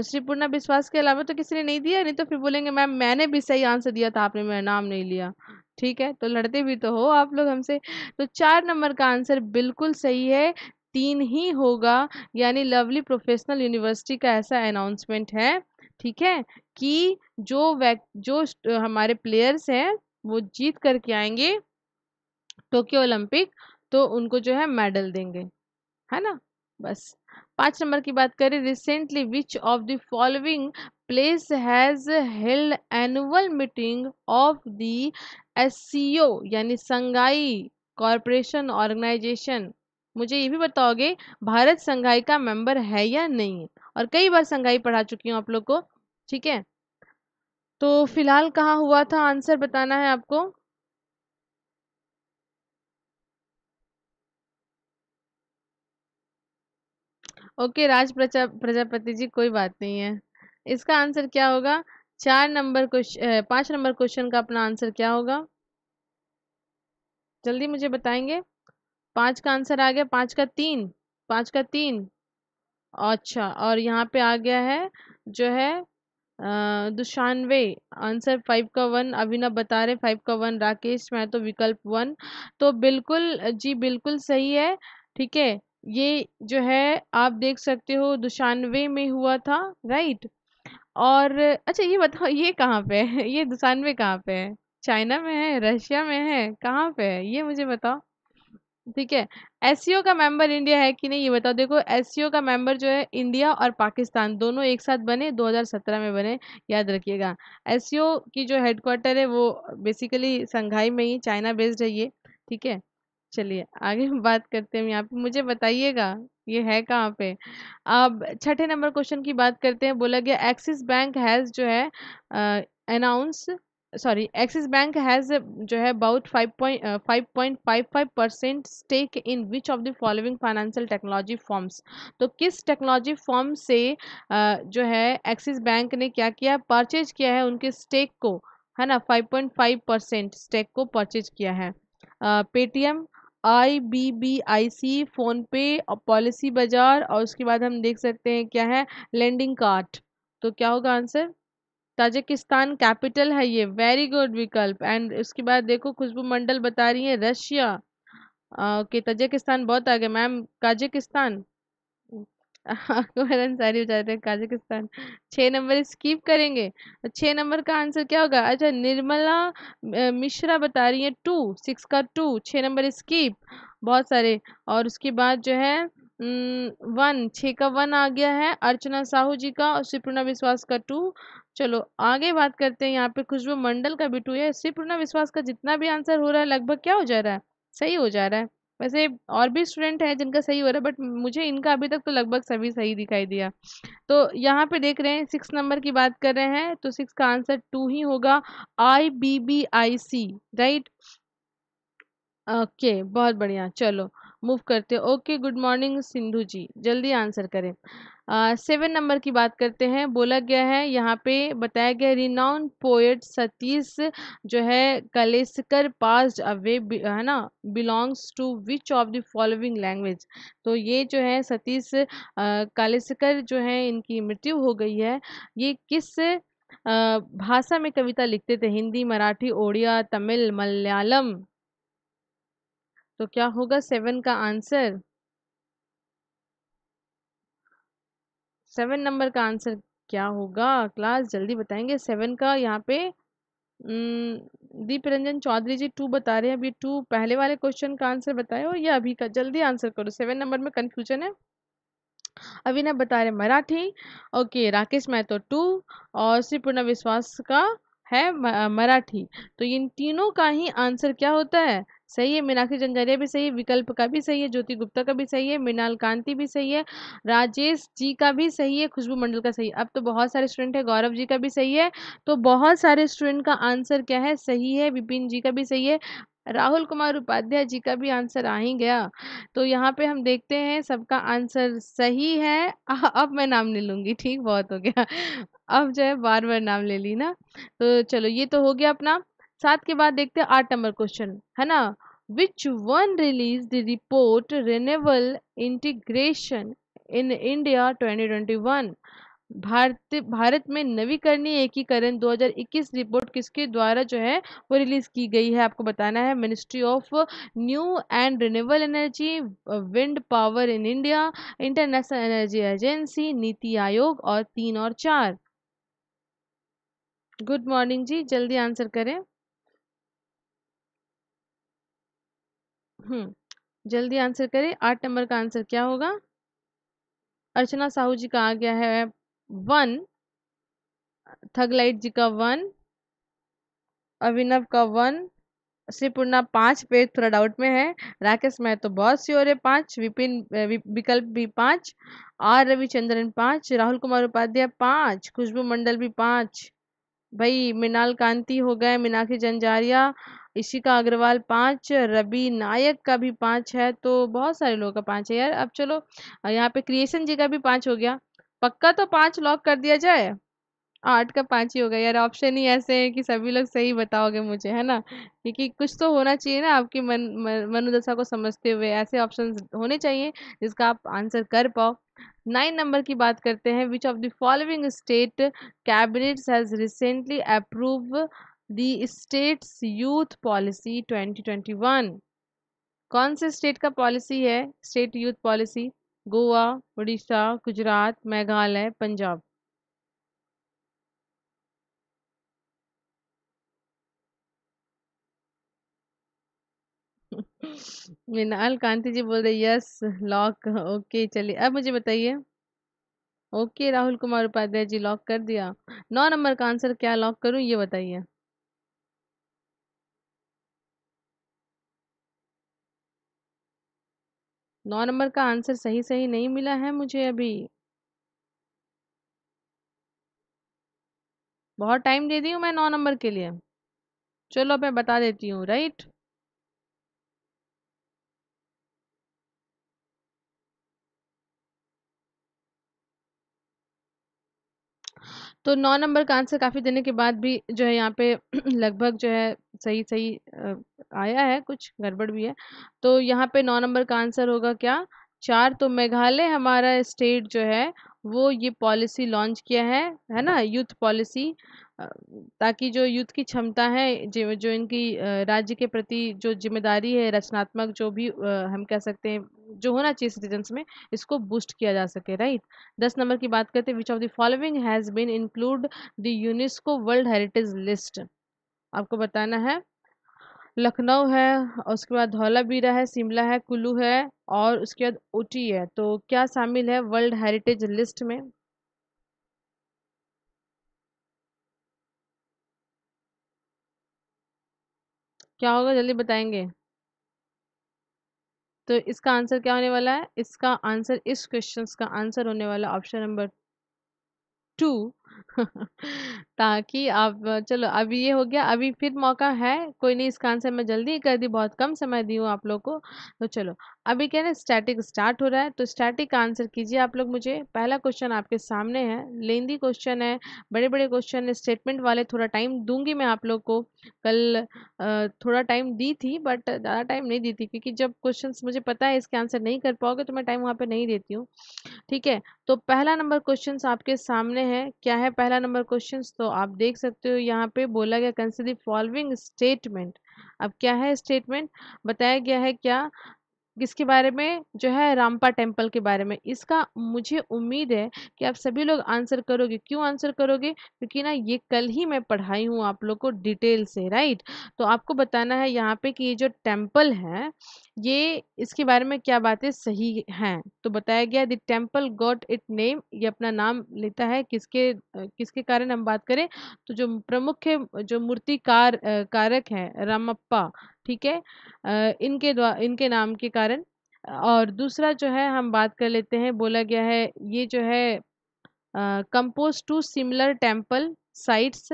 A: श्रीपूर्णा विश्वास के अलावा तो किसी ने नहीं दिया नहीं तो फिर बोलेंगे मैम मैंने भी सही आंसर दिया था आपने मेरा नाम नहीं लिया ठीक है तो लड़ते भी तो हो आप लोग हमसे तो चार नंबर का आंसर बिल्कुल सही है तीन ही होगा यानी लवली प्रोफेशनल यूनिवर्सिटी का ऐसा अनाउंसमेंट है ठीक है कि जो जो हमारे प्लेयर्स हैं वो जीत करके आएंगे टोक्यो ओलंपिक तो उनको जो है मेडल देंगे है ना बस पांच नंबर की बात करें recently which of the following place has held annual meeting of the S यानी संघाई कॉरपोरेशन ऑर्गेनाइजेशन मुझे ये भी बताओगे भारत संघाई का मेंबर है या नहीं और कई बार संघाई पढ़ा चुकी हूँ आप लोग को ठीक है तो फिलहाल कहाँ हुआ था आंसर बताना है आपको ओके राज प्रजा प्रजापति जी कोई बात नहीं है इसका आंसर क्या होगा चार नंबर क्वेश्चन पांच नंबर क्वेश्चन का अपना आंसर क्या होगा जल्दी मुझे बताएंगे पाँच का आंसर आ गया पाँच का तीन पाँच का तीन अच्छा और यहाँ पे आ गया है जो है दुशानवे आंसर फाइव का वन अभिनव बता रहे फाइव का वन राकेश मैं तो विकल्प वन तो बिल्कुल जी बिल्कुल सही है ठीक है ये जो है आप देख सकते हो दुशानवे में हुआ था राइट और अच्छा ये बताओ ये कहाँ पे है ये दुशानवे कहाँ पे है चाइना में है रशिया में है कहाँ पे है ये मुझे बताओ ठीक है एस का मेंबर इंडिया है कि नहीं ये बताओ देखो एस का मेंबर जो है इंडिया और पाकिस्तान दोनों एक साथ बने 2017 में बने याद रखिएगा एस की जो हेडक्वार्टर है वो बेसिकली संघाई में ही चाइना बेस्ड है ये ठीक है चलिए आगे बात करते हैं यहाँ पे मुझे बताइएगा ये है कहाँ पे अब छठे नंबर क्वेश्चन की बात करते हैं बोला गया एक्सिस बैंक हैज़ जो है announce sorry Axis bank has जो है about five point five five percent stake in which of the following financial technology forms तो किस टेक्नोलॉजी फॉर्म से uh, जो है एक्सिस बैंक ने क्या किया परचेज किया है उनके स्टेक को है ना five point five percent stake को परचेज किया है Paytm I B B I C PhonePe और पॉलिसी बाजार और उसके बाद हम देख सकते हैं क्या है लैंडिंग कार्ट तो क्या होगा आंसर ताजिकिस्तान कैपिटल है ये वेरी गुड विकल्प एंड उसके बाद देखो खुशबू मंडल बता रही है रशिया ओके ताजिकिस्तान बहुत आगे मैम काजिकिस्तान सारी हो जाते हैं काजिकिस्तान छः नंबर स्कीप करेंगे तो छः नंबर का आंसर क्या होगा अच्छा निर्मला मिश्रा बता रही है टू सिक्स का टू छः नंबर स्कीप बहुत सारे और उसके बाद जो है वन छे का वन आ गया है अर्चना साहू जी का और सिप्रना विश्वास का टू चलो आगे बात करते हैं यहाँ पे खुशबू मंडल का भी टू है सिप्रना विश्वास का जितना भी आंसर हो रहा है लगभग क्या हो जा रहा है सही हो जा रहा है वैसे और भी स्टूडेंट हैं जिनका सही हो रहा है बट मुझे इनका अभी तक तो लगभग सभी सही दिखाई दिया तो यहाँ पे देख रहे हैं सिक्स नंबर की बात कर रहे हैं तो सिक्स का आंसर टू ही होगा I B B I C right okay बहुत बढ़िया चलो मूव करते हैं okay good morning Sindhu ji जल्दी आंसर करें सेवन नंबर की बात करते हैं बोला गया है यहाँ पे बताया गया रिनाउन पोएट सतीश जो है कलेसकर पास अवे है ना belongs to which of the following language तो ये जो है सतीश कलेसकर जो है इनकी मृत्यु हो गई है ये किस भाषा में कविता लिखते थे हिंदी मराठी ओडिया तमिल मलयालम तो क्या होगा सेवन का आंसर सेवन नंबर का आंसर क्या होगा क्लास जल्दी बताएंगे सेवन का यहाँ पे हम्म, दीप रंजन चौधरी जी टू बता रहे हैं अभी टू पहले वाले क्वेश्चन का आंसर बताए और या अभी का जल्दी आंसर करो सेवन नंबर में कन्फ्यूजन है अभी ना बता रहे मराठी ओके राकेश तो टू और श्रीपूर्ण विश्वास का है मराठी। तो इन तीनों का ही आंसर क्या होता है? सही है, मीनाक्षी जंजारिया भी सही है, विकल्प का भी सही है, ज्योति गुप्ता का भी सही है, मीनाल कांति भी सही है, राजेश जी का भी सही है, खुशबू मंडल का सही है। अब तो बहुत सारे स्टूडेंट है गौरव जी का भी सही है। तो बहुत सारे स्टूडेंट का आंसर क्या है? सही है, विपिन जी का भी सही है, राहुल कुमार उपाध्याय जी का भी आंसर आ ही गया। तो यहाँ पे हम देखते हैं सबका आंसर सही है। अब मैं नाम नहीं लूँगी, ठीक? बहुत हो गया। अब जो है बार बार नाम ले ली ना तो चलो ये तो हो गया अपना सात के बाद देखते हैं आठ नंबर क्वेश्चन है ना which one release the report renewable integration in India 2021 Bharat Bharat में नवीकरणीय एकीकरण 2021 रिपोर्ट किसके द्वारा जो है वो रिलीज की गई है आपको बताना है ministry of new and renewable energy wind power in India international energy agency NITI Aayog और तीन और चार गुड मॉर्निंग जी जल्दी आंसर करें हम्म जल्दी आंसर करें आठ नंबर का आंसर क्या होगा अर्चना साहू जी का आ गया है वन थगलाइट जी का वन अभिनव का वन श्रीपूर्णा पांच पे थोड़ा डाउट में है राकेश मैं तो बहुत श्योर है पांच विपिन विकल्प भी पांच आर रविचंद्रन पांच राहुल कुमार उपाध्याय पांच खुशबू मंडल भी पांच भाई मीनाल कांति हो गए मीनाक्षी जंजारिया इशिका अग्रवाल पाँच रवि नायक का भी पाँच है तो बहुत सारे लोगों का पाँच है यार अब चलो यहाँ पे क्रिएशन जी का भी पाँच हो गया पक्का तो पाँच लॉक कर दिया जाए आठ का पाँच ही होगा यार ऑप्शन ही ऐसे हैं कि सभी लोग सही बताओगे मुझे, है ना? क्योंकि कुछ तो होना चाहिए ना आपकी मन मन मनोदशा को समझते हुए ऐसे ऑप्शन होने चाहिए जिसका आप आंसर कर पाओ। नाइन नंबर की बात करते हैं which of the following state cabinet has recently approve the state's youth policy 2021 कौन से स्टेट का पॉलिसी है state youth policy Goa, Orissa, Gujarat, Meghalaya, Punjab Minal Kanti ji बोल रहे यस लॉक ओके चलिए अब मुझे बताइए ओके राहुल कुमार उपाध्याय जी लॉक कर दिया नौ नंबर का आंसर क्या लॉक करूं ये बताइए नौ नंबर का आंसर सही सही नहीं मिला है मुझे अभी बहुत टाइम दे दी हूँ मैं नौ नंबर के लिए चलो मैं बता देती हूँ राइट तो नौ नंबर का आंसर काफ़ी देने के बाद भी जो है यहाँ पे लगभग जो है सही सही आया है कुछ गड़बड़ भी है तो यहाँ पे नौ नंबर का आंसर होगा क्या चार तो मेघालय हमारा स्टेट जो है वो ये पॉलिसी लॉन्च किया है है ना यूथ पॉलिसी ताकि जो यूथ की क्षमता है जो इनकी राज्य के प्रति जो जिम्मेदारी है रचनात्मक जो भी हम कह सकते हैं जो होना चाहिए सिटीजन में इसको बूस्ट किया जा सके राइट दस नंबर की बात करते हैं which of the following has been include the UNESCO world heritage list आपको बताना है लखनऊ है और उसके बाद धौलाबीरा है शिमला है कुल्लू है और उसके बाद ऊटी है तो क्या शामिल है वर्ल्ड हेरिटेज लिस्ट में क्या होगा जल्दी बताएंगे तो इसका आंसर क्या होने वाला है इसका आंसर इस क्वेश्चन का आंसर होने वाला ऑप्शन नंबर टू ताकि आप चलो अब ये हो गया अभी फिर मौका है कोई नहीं इसका आंसर मैं जल्दी ही कर दी बहुत कम समय दी हूँ आप लोग को तो चलो अभी क्या ना स्टैटिक स्टार्ट हो रहा है तो स्टैटिक आंसर कीजिए आप लोग मुझे पहला क्वेश्चन आपके सामने है लेंदी क्वेश्चन है बड़े बड़े क्वेश्चन है स्टेटमेंट वाले थोड़ा टाइम दूंगी मैं आप लोग को कल थोड़ा टाइम दी थी बट ज़्यादा टाइम नहीं दी थी क्योंकि जब क्वेश्चन मुझे पता है इसके आंसर नहीं कर पाओगे तो मैं टाइम वहाँ पर नहीं देती हूँ ठीक है तो पहला नंबर क्वेश्चन आपके सामने है क्या है पहला नंबर क्वेश्चन तो आप देख सकते हो यहाँ पे बोला गया कंसिडर फॉलोइंग स्टेटमेंट अब क्या है स्टेटमेंट बताया गया है क्या किसके बारे में जो है रामपा टेम्पल के बारे में इसका मुझे उम्मीद है कि आप सभी लोग आंसर करोगे क्यों आंसर करोगे क्योंकि ना ये कल ही मैं पढ़ाई हूँ आप लोग को डिटेल से राइट तो आपको बताना है यहाँ पे कि ये जो टेम्पल है ये इसके बारे में क्या बातें सही हैं तो बताया गया the temple got it name ये अपना नाम लेता है किसके किसके कारण हम बात करें तो जो प्रमुख जो मूर्तिकार कारक हैं रामप्पा ठीक है इनके द्वारा इनके नाम के कारण और दूसरा जो है हम बात कर लेते हैं बोला गया है ये जो है compose two similar temple sites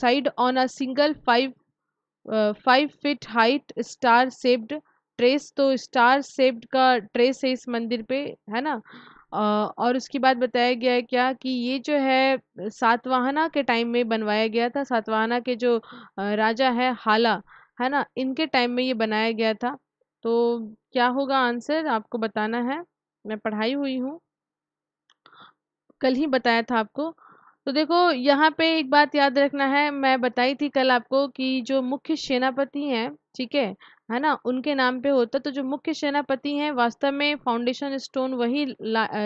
A: side on a single five five feet height star shaped terrace तो स्टार सेप्ड का ट्रेस है इस मंदिर पे है ना और उसके बाद बताया गया है क्या कि ये जो है सातवाहना के टाइम में बनवाया गया था, सातवाहना के जो राजा है हाला, है ना? इनके टाइम में ये बनाया गया था। तो क्या होगा आंसर आपको बताना है। मैं पढ़ाई हुई हूँ। कल ही बताया था आपको तो देखो यहाँ पे एक बात याद रखना है मैं बताई थी कल आपको कि जो मुख्य सेनापति हैं ठीक है है ना उनके नाम पे होता तो जो मुख्य सेनापति हैं वास्तव में फाउंडेशन स्टोन वही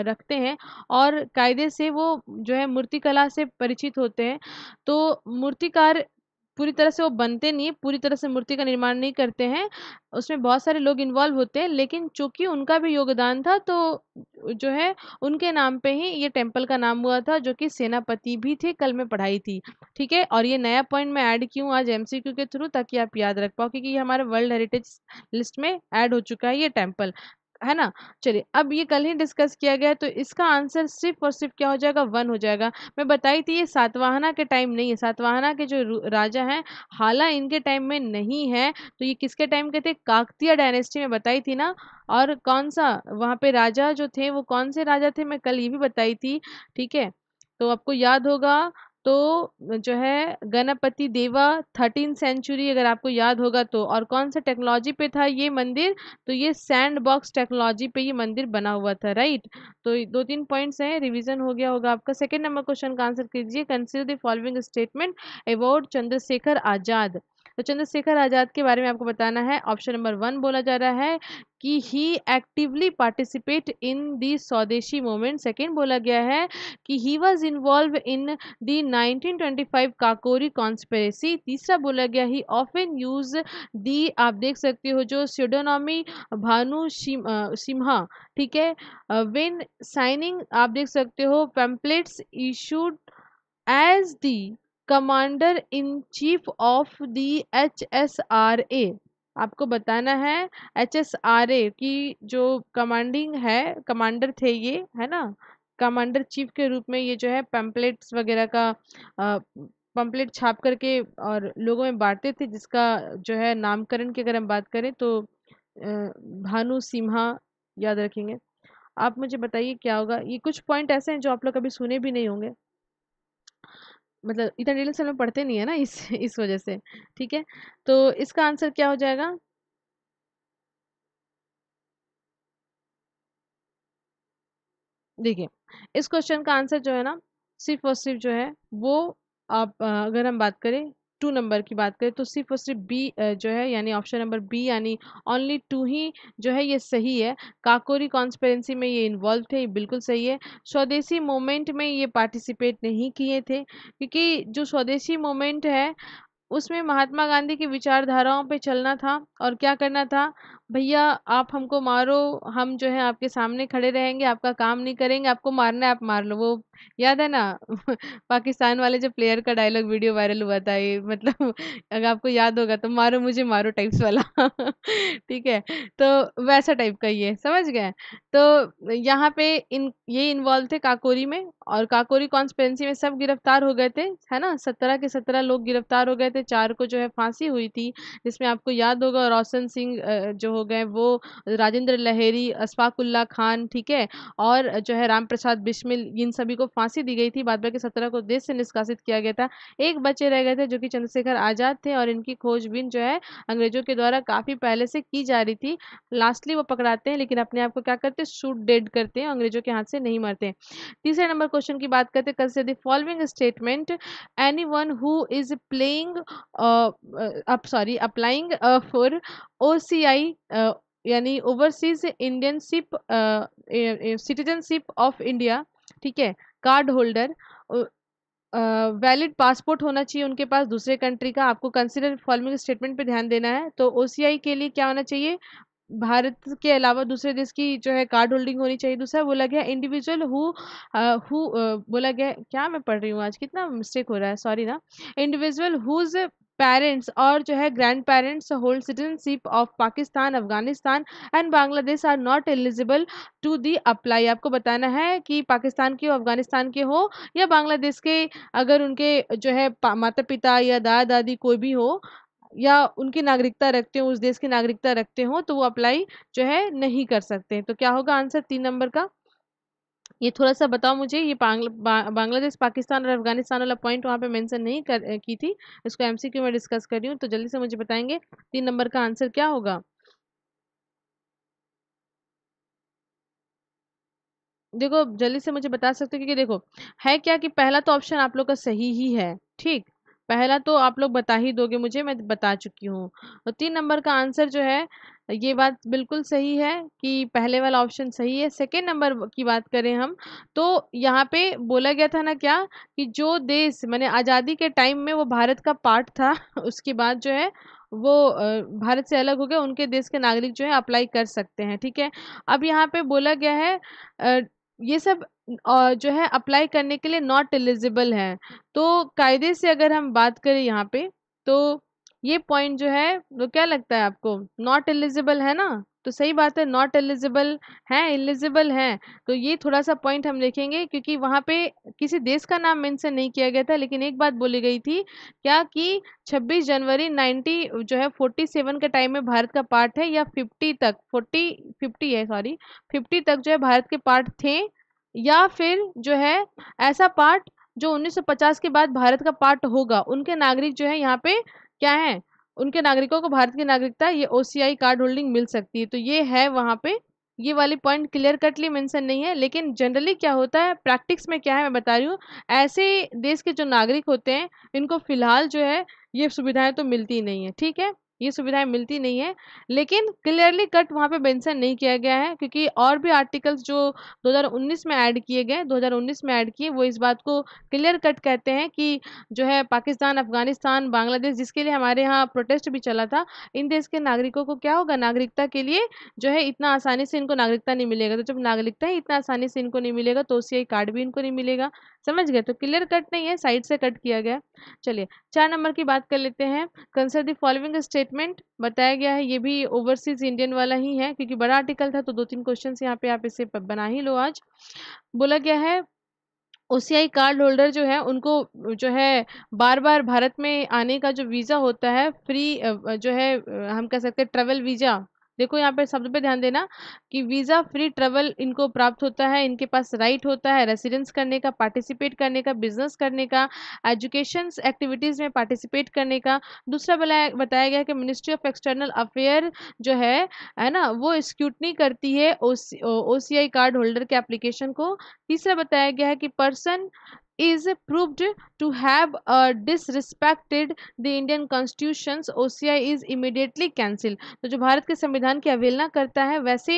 A: रखते हैं और कायदे से वो जो है मूर्तिकला से परिचित होते हैं तो मूर्तिकार पूरी तरह से वो बनते नहीं पूरी तरह से मूर्ति का निर्माण नहीं करते हैं उसमें बहुत सारे लोग इन्वॉल्व होते हैं लेकिन चूंकि उनका भी योगदान था तो जो है उनके नाम पे ही ये टेम्पल का नाम हुआ था जो कि सेनापति भी थे कल मैं पढ़ाई थी ठीक है और ये नया पॉइंट मैं ऐड की आज एम के थ्रू ताकि आप याद रख पाओ क्योंकि ये हमारे वर्ल्ड हेरिटेज लिस्ट में ऐड हो चुका है ये टेम्पल है ना चलिए अब ये कल ही डिस्कस किया गया तो इसका आंसर सिर्फ और सिर्फ क्या हो जाएगा वन हो जाएगा मैं बताई थी ये सातवाहना के टाइम नहीं है सातवाहना के जो राजा हैं हाला इनके टाइम में नहीं है तो ये किसके टाइम के थे काकतिया डायनेस्टी में बताई थी ना और कौन सा वहाँ पे राजा जो थे वो कौन से राजा थे मैं कल ये भी बताई थी ठीक है तो आपको याद होगा तो जो है गणपति देवा थर्टीन सेंचुरी अगर आपको याद होगा तो और कौन सा टेक्नोलॉजी पे था ये मंदिर तो ये सैंड बॉक्स टेक्नोलॉजी पे ये मंदिर बना हुआ था राइट तो दो तीन पॉइंट्स हैं रिवीजन हो गया होगा आपका सेकेंड नंबर क्वेश्चन का आंसर कीजिए consider the following statement about Chandrashekhar Azad तो चंद्रशेखर आज़ाद के बारे में आपको बताना है ऑप्शन नंबर वन बोला जा रहा है कि ही एक्टिवली पार्टिसिपेट इन दी स्वदेशी मूवमेंट सेकेंड बोला गया है कि he was involve in the 1925 Kakori conspiracy तीसरा बोला गया ही ऑफन यूज दी आप देख सकते हो जो सिडोनॉमी भानु सिम्हा ठीक है वेन साइनिंग आप देख सकते हो pamphlets issued as the commander in chief of the H S R A आपको बताना है एच एस आर ए की जो कमांडिंग है कमांडर थे ये है ना कमांडर चीफ के रूप में ये जो है पम्पलेट्स वगैरह का पम्पलेट छाप करके और लोगों में बांटते थे जिसका जो है नामकरण की अगर हम बात करें तो भानु सिम्हा याद रखेंगे आप मुझे बताइए क्या होगा ये कुछ पॉइंट ऐसे हैं जो आप लोग कभी सुने भी नहीं होंगे मतलब इतना डिटेल से हम पढ़ते नहीं है ना इस इस वजह से ठीक है तो इसका आंसर क्या हो जाएगा देखिए इस क्वेश्चन का आंसर जो है ना सिर्फ और सिर्फ जो है वो आप अगर हम बात करें टू नंबर की बात करें तो सिर्फ और सिर्फ बी जो है यानी ऑप्शन नंबर बी यानी ओनली टू ही जो है ये सही है काकोरी कॉन्स्परेंसी में ये इन्वॉल्व थे ये बिल्कुल सही है स्वदेशी मोमेंट में ये पार्टिसिपेट नहीं किए थे क्योंकि जो स्वदेशी मोमेंट है उसमें महात्मा गांधी की विचारधाराओं पे चलना था और क्या करना था भैया आप हमको मारो, हम जो है आपके सामने खड़े रहेंगे, आपका काम नहीं करेंगे, आपको मारना है आप मार लो। वो याद है ना पाकिस्तान वाले जो प्लेयर का डायलॉग वीडियो वायरल हुआ था ये मतलब अगर आपको याद होगा तो मारो मुझे मारो टाइप्स वाला ठीक है? तो वैसा टाइप का ये, समझ गए? तो यहाँ पे इन ये इन्वॉल्व थे काकोरी में और काकोरी कॉन्स्पिरेसी में सब गिरफ्तार हो गए थे, है ना? सत्रह के सत्रह लोग गिरफ्तार हो गए थे, चार को जो है फांसी हुई थी, जिसमें आपको याद होगा रोशन सिंह जो हो गए वो राजेंद्र लहेरी अशफाकुल्ला खान ठीक है और जो है राम प्रसाद बिस्मिल इन सभी को फांसी दी गई थी बाद बाकी सत्रह को देश से निष्कासित किया गया था एक बच्चे रह गए थे जो कि चंद्रशेखर आज़ाद थे और इनकी खोजबीन जो है अंग्रेजों के द्वारा काफ़ी पहले से की जा रही थी लास्टली वो पकड़ाते हैं लेकिन अपने आप को क्या करते हैं शूट डेड करते हैं अंग्रेजों के हाथ से नहीं मरते तीसरे नंबर क्वेश्चन की बात करते consider the following statement anyone who is playing sorry applying for O C I यानी overseas Indianship citizenship of India ठीक है कार्ड होल्डर वैलिड पासपोर्ट होना चाहिए उनके पास दूसरे कंट्री का आपको कंसिडर फॉलोइंग स्टेटमेंट पे ध्यान देना है तो ओसीआई के लिए क्या होना चाहिए भारत के अलावा दूसरे देश की जो है कार्ड होल्डिंग होनी चाहिए दूसरा बोला गया इंडिविजुअल हु हु बोला गया क्या मैं पढ़ रही हूँ आज कितना मिस्टेक हो रहा है सॉरी ना इंडिविजुअल हुज पेरेंट्स और जो है grandparents hold citizenship of Pakistan Afghanistan and Bangladesh are not eligible to the apply आपको बताना है कि पाकिस्तान के हो अफगानिस्तान के हो या बांग्लादेश के अगर उनके जो है माता पिता या दादा दादी कोई भी हो या उनकी नागरिकता रखते हो उस देश की नागरिकता रखते हो तो वो अप्लाई जो है नहीं कर सकते तो क्या होगा आंसर तीन नंबर का ये थोड़ा सा बताओ मुझे ये बांग्लादेश पाकिस्तान और अफगानिस्तान वाला पॉइंट वहाँ पे मेंशन नहीं कर की थी इसको एमसीक्यू में डिस्कस कर रही हूँ तो जल्दी से मुझे बताएंगे तीन नंबर का आंसर क्या होगा देखो जल्दी से मुझे बता सकते हो क्योंकि देखो है क्या कि पहला तो ऑप्शन आप लोग का सही ही है ठीक पहला तो आप लोग बता ही दोगे मुझे मैं बता चुकी हूँ तो तीन नंबर का आंसर जो है ये बात बिल्कुल सही है कि पहले वाला ऑप्शन सही है सेकेंड नंबर की बात करें हम तो यहाँ पे बोला गया था ना क्या कि जो देश मैंने आज़ादी के टाइम में वो भारत का पार्ट था उसके बाद जो है वो भारत से अलग हो गया उनके देश के नागरिक जो है अप्लाई कर सकते हैं ठीक है अब यहाँ पे बोला गया है ये सब जो है अप्लाई करने के लिए नॉट एलिजिबल है तो कायदे से अगर हम बात करें यहाँ पे तो ये पॉइंट जो है वो क्या लगता है आपको नॉट एलिजिबल है ना तो सही बात है नॉट एलिजिबल है एलिजिबल है तो ये थोड़ा सा पॉइंट हम देखेंगे क्योंकि वहाँ पे किसी देश का नाम मेंशन नहीं किया गया था लेकिन एक बात बोली गई थी क्या कि 26 जनवरी 90 जो है 47 के टाइम में भारत का पार्ट है या 50 तक 40 50 है सॉरी 50 तक जो है भारत के पार्ट थे या फिर जो है ऐसा पार्ट जो 1950 के बाद भारत का पार्ट होगा उनके नागरिक जो है यहाँ पे क्या है उनके नागरिकों को भारत की नागरिकता ये ओसीआई कार्ड होल्डिंग मिल सकती है तो ये है वहाँ पे ये वाली पॉइंट क्लियर कटली मेंशन नहीं है लेकिन जनरली क्या होता है प्रैक्टिस में क्या है मैं बता रही हूँ ऐसे देश के जो नागरिक होते हैं इनको फिलहाल जो है ये सुविधाएं तो मिलती नहीं है ठीक है ये सुविधाएं मिलती नहीं है लेकिन क्लियरली कट वहाँ पे मेंशन नहीं किया गया है क्योंकि और भी आर्टिकल्स जो 2019 में ऐड किए गए 2019 में ऐड किए वो इस बात को क्लियर कट कहते हैं कि जो है पाकिस्तान अफगानिस्तान बांग्लादेश जिसके लिए हमारे यहाँ प्रोटेस्ट भी चला था इन देश के नागरिकों को क्या होगा नागरिकता के लिए जो है इतना आसानी से इनको नागरिकता नहीं मिलेगा तो जब नागरिकता ही इतना आसानी से इनको नहीं मिलेगा तो ओ कार्ड भी इनको नहीं मिलेगा समझ गए तो क्लियर कट नहीं है साइड से कट किया गया चलिए चार नंबर की बात कर लेते हैं कंसर द फॉलोइंग स्टेटमेंट बताया गया है ये भी ओवरसीज इंडियन वाला ही है क्योंकि बड़ा आर्टिकल था तो दो तीन क्वेश्चन यहाँ पे आप इसे बना ही लो आज बोला गया है ओसीआई कार्ड होल्डर जो है उनको जो है बार बार भारत में आने का जो वीज़ा होता है फ्री जो है हम कह सकते हैं ट्रेवल वीज़ा देखो यहाँ पे शब्द पे ध्यान देना कि वीज़ा फ्री ट्रेवल इनको प्राप्त होता है इनके पास राइट होता है रेसिडेंस करने का पार्टिसिपेट करने का बिजनेस करने का एजुकेशन एक्टिविटीज़ में पार्टिसिपेट करने का दूसरा बताया गया कि मिनिस्ट्री ऑफ एक्सटर्नल अफेयर जो है है ना वो स्क्यूटनी करती है ओ सी कार्ड होल्डर के एप्लीकेशन को तीसरा बताया गया है कि person is proved to have a uh, disrespected the Indian constitutions, OCI is immediately cancelled. to jo bharat ke samvidhan ki avhelna karta hai waise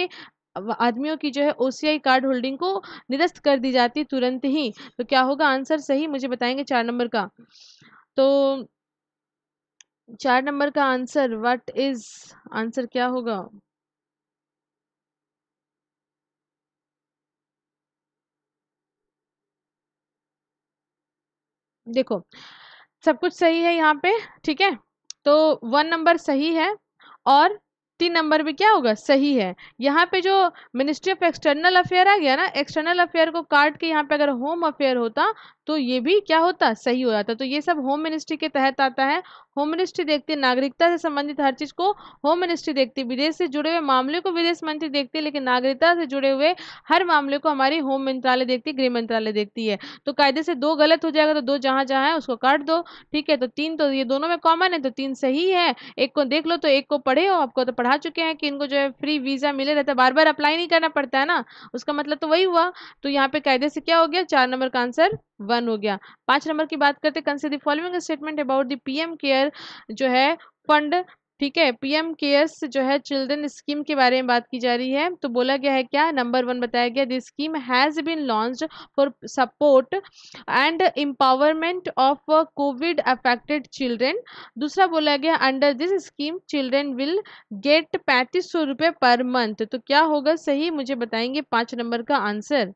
A: आदमियों की जो है ओसीआई कार्ड होल्डिंग को निरस्त कर दी जाती तुरंत ही तो क्या होगा आंसर सही मुझे बताएंगे चार नंबर का तो चार नंबर का आंसर व्हाट इज आंसर क्या होगा देखो सब कुछ सही है यहाँ पे ठीक है तो वन नंबर सही है और तीन नंबर भी क्या होगा सही है यहाँ पे जो मिनिस्ट्री ऑफ एक्सटर्नल अफेयर आ गया ना एक्सटर्नल अफेयर को काट के यहाँ पे अगर होम अफेयर होता तो ये भी क्या होता सही हो जाता तो ये सब होम मिनिस्ट्री के तहत आता है होम मिनिस्ट्री देखती है नागरिकता से संबंधित हर चीज को होम मिनिस्ट्री देखती है विदेश से जुड़े हुए मामले को विदेश मंत्री देखती है लेकिन नागरिकता से जुड़े हुए हर मामले को हमारी होम मंत्रालय देखती है गृह मंत्रालय देखती है तो कायदे से दो गलत हो जाएगा तो दो जहां जहां है उसको काट दो ठीक है तो तीन तो ये दोनों में कॉमन है तो तीन सही है एक को देख लो तो एक को पढ़े हो आपको तो पढ़ा चुके हैं कि इनको जो है फ्री वीजा मिले रहता है बार बार अप्लाई नहीं करना पड़ता है ना उसका मतलब तो वही हुआ तो यहाँ पे कायदे से क्या हो गया चार नंबर का आंसर वन हो गया पांच नंबर की बात करते consider following statement about the PM care जो है फंड ठीक है पीएम केयर्स जो है चिल्ड्रन स्कीम के बारे में बात की जा रही है तो बोला गया है क्या नंबर वन बताया गया this scheme has been launch for support and empowerment of Covid affected children दूसरा बोला गया under this scheme children will get पैंतीस सौ रुपये पर मंथ तो क्या होगा सही मुझे बताएंगे पाँच नंबर का आंसर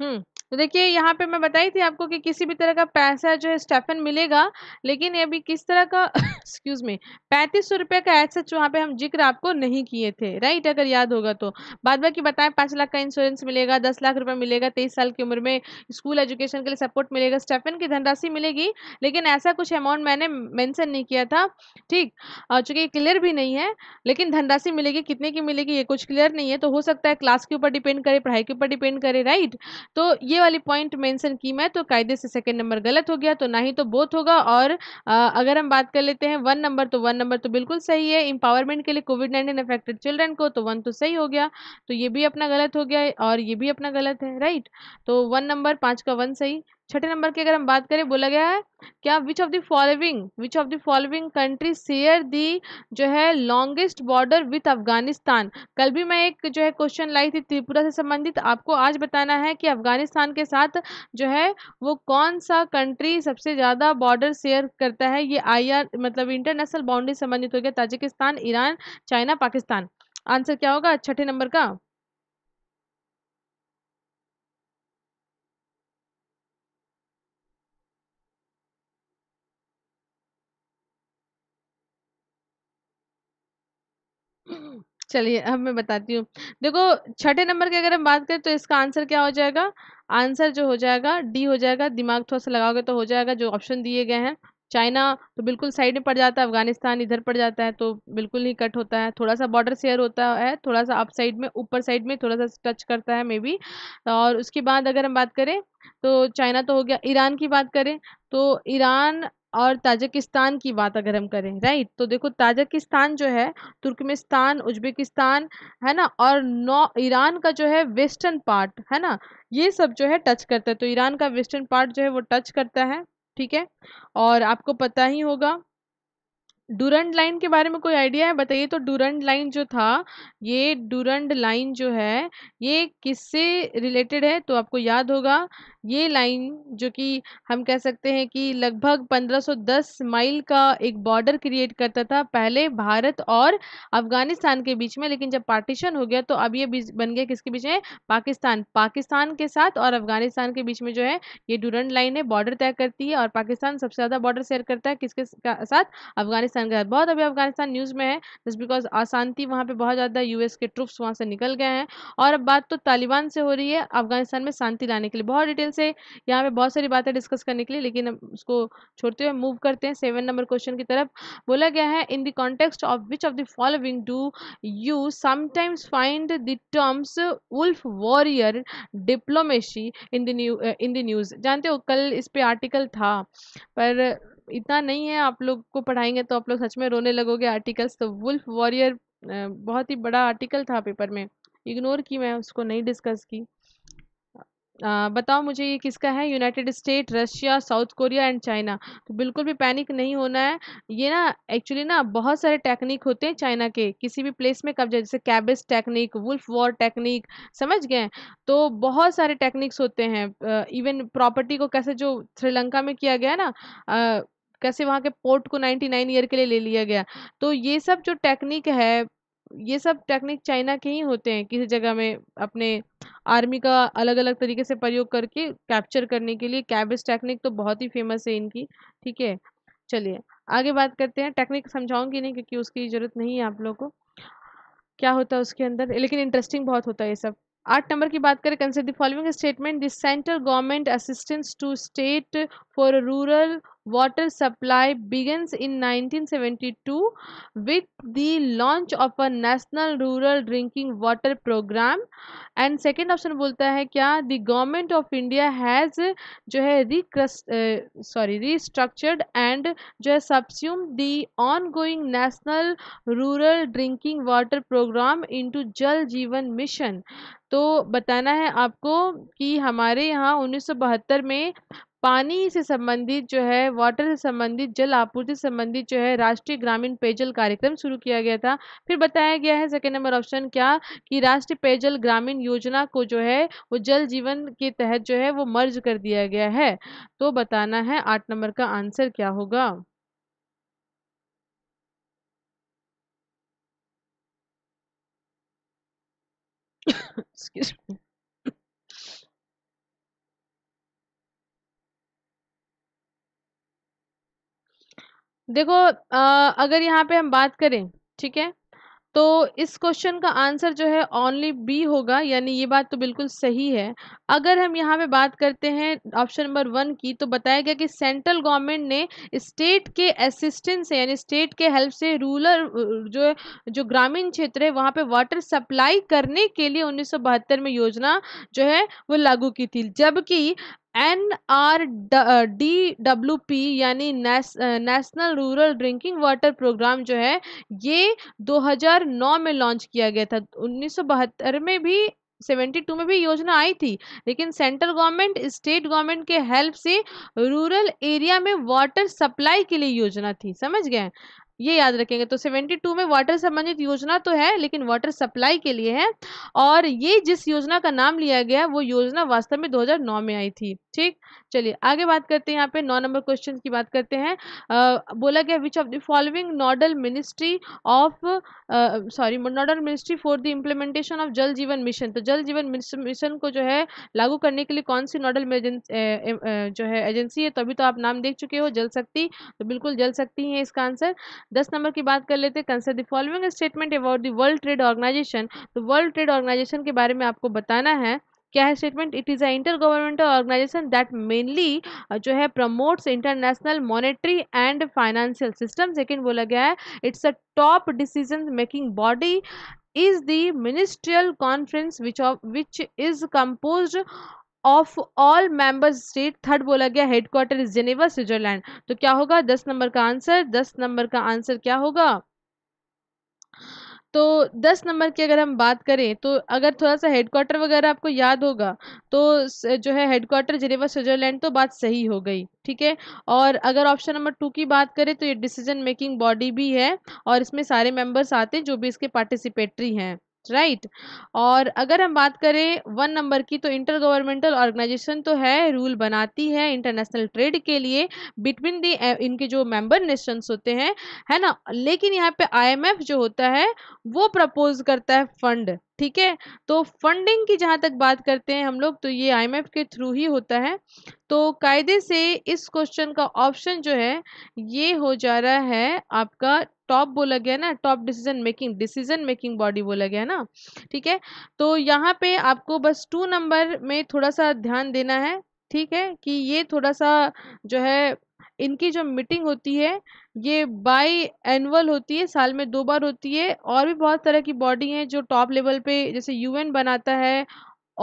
A: Hmm. तो देखिए यहाँ पे मैं बताई थी आपको कि किसी भी तरह का पैसा जो है स्टेफन मिलेगा लेकिन अभी किस तरह का एक्सक्यूज में पैंतीस सौ रुपये का एज सच वहाँ पे हम जिक्र आपको नहीं किए थे राइट अगर याद होगा तो बाद बाकी बताएं पाँच लाख का इंश्योरेंस मिलेगा दस लाख रुपये मिलेगा तेईस साल की उम्र में स्कूल एजुकेशन के लिए सपोर्ट मिलेगा स्टेफन की धनराशि मिलेगी लेकिन ऐसा कुछ अमाउंट मैंने मैंसन नहीं किया था ठीक चूँकि क्लियर भी नहीं है लेकिन धनराशि मिलेगी कितने की मिलेगी ये कुछ क्लियर नहीं है तो हो सकता है क्लास के ऊपर डिपेंड करे पढ़ाई के ऊपर डिपेंड करे राइट तो ये ये वाली पॉइंट मेंशन की मैं तो कायदे से सेकंड नंबर गलत हो गया तो ना ही तो बोथ होगा और आ, अगर हम बात कर लेते हैं वन नंबर तो वन नंबर तो बिल्कुल सही है इंपावरमेंट के लिए कोविड नाइन्टीन अफेक्टेड चिल्ड्रन को तो वन तो सही हो गया तो ये भी अपना गलत हो गया और ये भी अपना गलत है राइट तो वन नंबर पाँच का वन सही छठे नंबर की अगर हम बात करें बोला गया है क्या which of the following which of the following country share the जो है लॉन्गेस्ट बॉर्डर विथ अफगानिस्तान कल भी मैं एक जो है क्वेश्चन लाई थी त्रिपुरा से संबंधित आपको आज बताना है कि अफगानिस्तान के साथ जो है वो कौन सा कंट्री सबसे ज़्यादा बॉर्डर शेयर करता है ये आई आर मतलब इंटरनेशनल बाउंड्री संबंधित हो गया Tajikistan Iran China Pakistan answer क्या होगा छठे नंबर का चलिए अब मैं बताती हूँ देखो छठे नंबर की अगर हम बात करें तो इसका आंसर क्या हो जाएगा आंसर जो हो जाएगा डी हो जाएगा दिमाग थोड़ा सा लगाओगे तो हो जाएगा जो ऑप्शन दिए गए हैं चाइना तो बिल्कुल साइड में पड़ जाता है अफगानिस्तान इधर पड़ जाता है तो बिल्कुल ही कट होता है थोड़ा सा बॉर्डर शेयर होता है थोड़ा सा अप साइड में ऊपर साइड में थोड़ा सा टच करता है मे बी और उसके बाद अगर हम बात करें तो चाइना तो हो गया ईरान की बात करें तो ईरान और ताजिकिस्तान की बात अगर हम करें राइट तो देखो ताजिकिस्तान जो है तुर्कमिस्तान उज्बेकिस्तान है ना और नौ ईरान का जो है वेस्टर्न पार्ट है ना ये सब जो है टच करता है तो ईरान का वेस्टर्न पार्ट जो है वो टच करता है ठीक है और आपको पता ही होगा डूरंड लाइन के बारे में कोई आइडिया है बताइए तो डूरंड लाइन जो था ये डूरंड लाइन जो है ये किससे रिलेटेड है तो आपको याद होगा ये लाइन जो कि हम कह सकते हैं कि लगभग 1510 माइल का एक बॉर्डर क्रिएट करता था पहले भारत और अफगानिस्तान के बीच में लेकिन जब पार्टीशन हो गया तो अब ये बन गया किसके बीच में पाकिस्तान पाकिस्तान के साथ और अफगानिस्तान के बीच में जो है ये डूरन लाइन है बॉर्डर तय करती है और पाकिस्तान सबसे ज़्यादा बॉर्डर शेयर करता है किसके साथ अफगानिस्तान के साथ बहुत अभी अफगानिस्तान न्यूज़ में है जस्ट बिकॉज अशांति वहाँ पर बहुत ज़्यादा यूएस के ट्रुप्स वहाँ से निकल गए हैं और अब बात तो तालिबान से हो रही है अफगानिस्तान में शांति लाने के लिए बहुत डिटेल्स से यहाँ पे बहुत सारी बातें डिस्कस करने के लिए लेकिन उसको छोड़ते हुए मूव करते हैं सेवन नंबर क्वेश्चन की तरफ बोला गया है in the context of which of the following do you sometimes find the terms wolf warrior diplomacy in the new in the news जानते हो कल इस पर आर्टिकल था पर इतना नहीं है आप लोग को पढ़ाएंगे तो आप लोग सच में रोने लगोगे आर्टिकल्स तो वुल्फ वॉरियर uh, बहुत ही बड़ा आर्टिकल था पेपर में इग्नोर की मैं उसको नहीं डिस्कस की आ, बताओ मुझे ये किसका है United State Russia South Korea and China तो बिल्कुल भी पैनिक नहीं होना है ये ना एक्चुअली ना बहुत सारे टेक्निक होते हैं चाइना के किसी भी प्लेस में कब्जा जैसे cabbage technique wolf war technique समझ गए तो बहुत सारे टेक्निक्स होते हैं इवन प्रॉपर्टी को कैसे जो श्रीलंका में किया गया ना आ, कैसे वहाँ के पोर्ट को 99 ईयर के लिए ले लिया गया तो ये सब जो टेक्निक है ये सब टेक्निक चाइना के ही होते हैं किसी जगह में अपने आर्मी का अलग अलग तरीके से प्रयोग करके कैप्चर करने के लिए कैबिज टेक्निक तो बहुत ही फेमस है इनकी ठीक है चलिए आगे बात करते हैं टेक्निक समझाऊंगी नहीं क्योंकि उसकी ज़रूरत नहीं है आप लोग को क्या होता है उसके अंदर लेकिन इंटरेस्टिंग बहुत होता है ये सब आठ नंबर की बात करें consider the following statement this central government assistance to state for rural water supply begins in 1972 with the launch of a national rural drinking water program and second option बोलता है क्या the government of India has जो है sorry restructured and जो है subsumed the ongoing national rural drinking water program into जल Jeevan mission तो बताना है आपको कि हमारे यहाँ 1972 में पानी से संबंधित जो है वाटर से संबंधित जल आपूर्ति से संबंधित जो है राष्ट्रीय ग्रामीण पेयजल कार्यक्रम शुरू किया गया था फिर बताया गया है सेकेंड नंबर ऑप्शन क्या कि राष्ट्रीय पेयजल ग्रामीण योजना को जो है वो जल जीवन के तहत जो है वो मर्ज कर दिया गया है तो बताना है आठ नंबर का आंसर क्या होगा excuse me देखो आ, अगर यहाँ पे हम बात करें ठीक है तो इस क्वेश्चन का आंसर जो है ओनली बी होगा यानी ये बात तो बिल्कुल सही है अगर हम यहाँ पे बात करते हैं ऑप्शन नंबर वन की तो बताया गया कि सेंट्रल गवर्नमेंट ने स्टेट के असिस्टेंस से यानी स्टेट के हेल्प से रूरल जो जो ग्रामीण क्षेत्र है वहाँ पे वाटर सप्लाई करने के लिए उन्नीस में योजना जो है वो लागू की थी जबकि N R D W P यानी national rural drinking water programme जो है ये 2009 में लॉन्च किया गया था उन्नीस में भी 72 में भी योजना आई थी लेकिन सेंट्रल गवर्नमेंट स्टेट गवर्नमेंट के हेल्प से रूरल एरिया में वाटर सप्लाई के लिए योजना थी समझ गए ये याद रखेंगे तो 72 में वाटर संबंधित योजना तो है लेकिन वाटर सप्लाई के लिए है और ये जिस योजना का नाम लिया गया वो योजना वास्तव में 2009 में आई थी ठीक चलिए आगे बात करते हैं यहाँ पे नौ नंबर क्वेश्चन की बात करते हैं आ, बोला गया which of the following nodal ministry of sorry nodal ministry for the implementation of Jal Jeevan mission तो जल जीवन मिशन को जो है लागू करने के लिए कौन सी नोडल जो है एजेंसी है तो अभी तो आप नाम देख चुके हो जल शक्ति तो बिल्कुल जल शक्ति है इसका आंसर दस नंबर की बात कर लेते हैं consider the following statement about the World Trade Organization तो वर्ल्ड ट्रेड ऑर्गेनाइजेशन के बारे में आपको बताना है क्या है statement it is a intergovernmental organization that mainly जो है promotes international monetary and financial system second बोला गया है it's a top decision making body is the ministerial conference which of which is composed of all member state third बोला गया headquarter is Geneva Switzerland तो क्या होगा दस number का आंसर दस नंबर का आंसर क्या होगा तो दस नंबर की अगर हम बात करें तो अगर थोड़ा सा हेडक्वार्टर वगैरह आपको याद होगा तो जो है हेडक्वार्टर जिनेवा स्विट्जरलैंड तो बात सही हो गई ठीक है और अगर ऑप्शन नंबर टू की बात करें तो ये डिसीजन मेकिंग बॉडी भी है और इसमें सारे मेंबर्स आते हैं जो भी इसके पार्टिसिपेटरी हैं राइट और अगर हम बात करें वन नंबर की तो इंटर गवर्नमेंटल ऑर्गेनाइजेशन तो है रूल बनाती है इंटरनेशनल ट्रेड के लिए बिटवीन दी इनके जो मेंबर नेशंस होते हैं है ना लेकिन यहाँ पे आईएमएफ जो होता है वो प्रपोज करता है फंड ठीक है तो फंडिंग की जहाँ तक बात करते हैं हम लोग तो ये आईएमएफ के थ्रू ही होता है तो कायदे से इस क्वेश्चन का ऑप्शन जो है ये हो जा रहा है आपका टॉप बोला गया ना top decision making decision making body बोला गया ना ठीक है तो यहाँ पे आपको बस टू नंबर में थोड़ा सा ध्यान देना है ठीक है कि ये थोड़ा सा जो है इनकी जो मीटिंग होती है ये बाई एनुअल होती है साल में दो बार होती है और भी बहुत तरह की बॉडी हैं जो टॉप लेवल पे जैसे यूएन बनाता है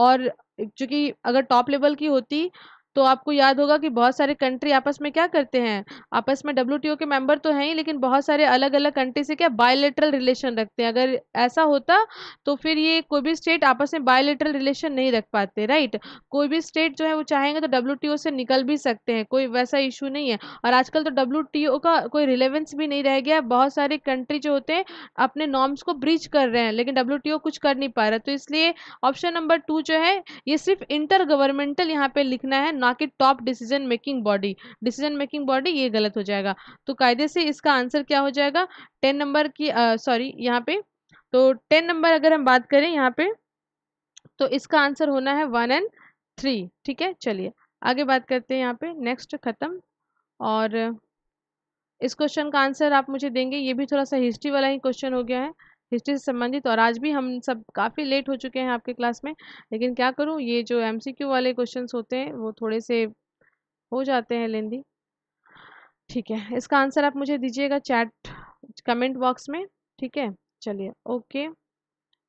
A: और चूंकि अगर टॉप लेवल की होती तो आपको याद होगा कि बहुत सारे कंट्री आपस में क्या करते हैं आपस में डब्ल्यू के मेंबर तो हैं ही लेकिन बहुत सारे अलग अलग कंट्री से क्या बायोलेटरल रिलेशन रखते हैं अगर ऐसा होता तो फिर ये कोई भी स्टेट आपस में बायोलेटरल रिलेशन नहीं रख पाते राइट कोई भी स्टेट जो है वो चाहेंगे तो डब्ल्यू से निकल भी सकते हैं कोई वैसा इशू नहीं है और आजकल तो डब्ल्यू का कोई रिलेवेंस भी नहीं रह गया बहुत सारे कंट्री जो होते हैं अपने नॉर्म्स को ब्रीच कर रहे हैं लेकिन डब्ल्यू कुछ कर नहीं पा रहा तो इसलिए ऑप्शन नंबर टू जो है ये सिर्फ इंटर गवर्नमेंटल यहाँ पे लिखना है ना कि top decision making body decision making body ये गलत हो जाएगा तो कायदे से इसका आंसर क्या हो जाएगा टेन नंबर की सॉरी यहाँ पे तो टेन नंबर अगर हम बात करें यहाँ पे तो इसका आंसर होना है वन एंड थ्री ठीक है चलिए आगे बात करते हैं यहाँ पे नेक्स्ट ख़त्म और इस क्वेश्चन का आंसर आप मुझे देंगे ये भी थोड़ा सा हिस्ट्री वाला ही क्वेश्चन हो गया है हिस्ट्री से संबंधित और आज भी हम सब काफ़ी लेट हो चुके हैं आपके क्लास में लेकिन क्या करूँ ये जो एम वाले क्वेश्चन होते हैं वो थोड़े से हो जाते हैं लेंदी ठीक है इसका आंसर आप मुझे दीजिएगा चैट कमेंट बॉक्स में ठीक है चलिए ओके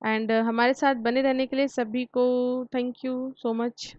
A: एंड हमारे साथ बने रहने के लिए सभी को थैंक यू सो मच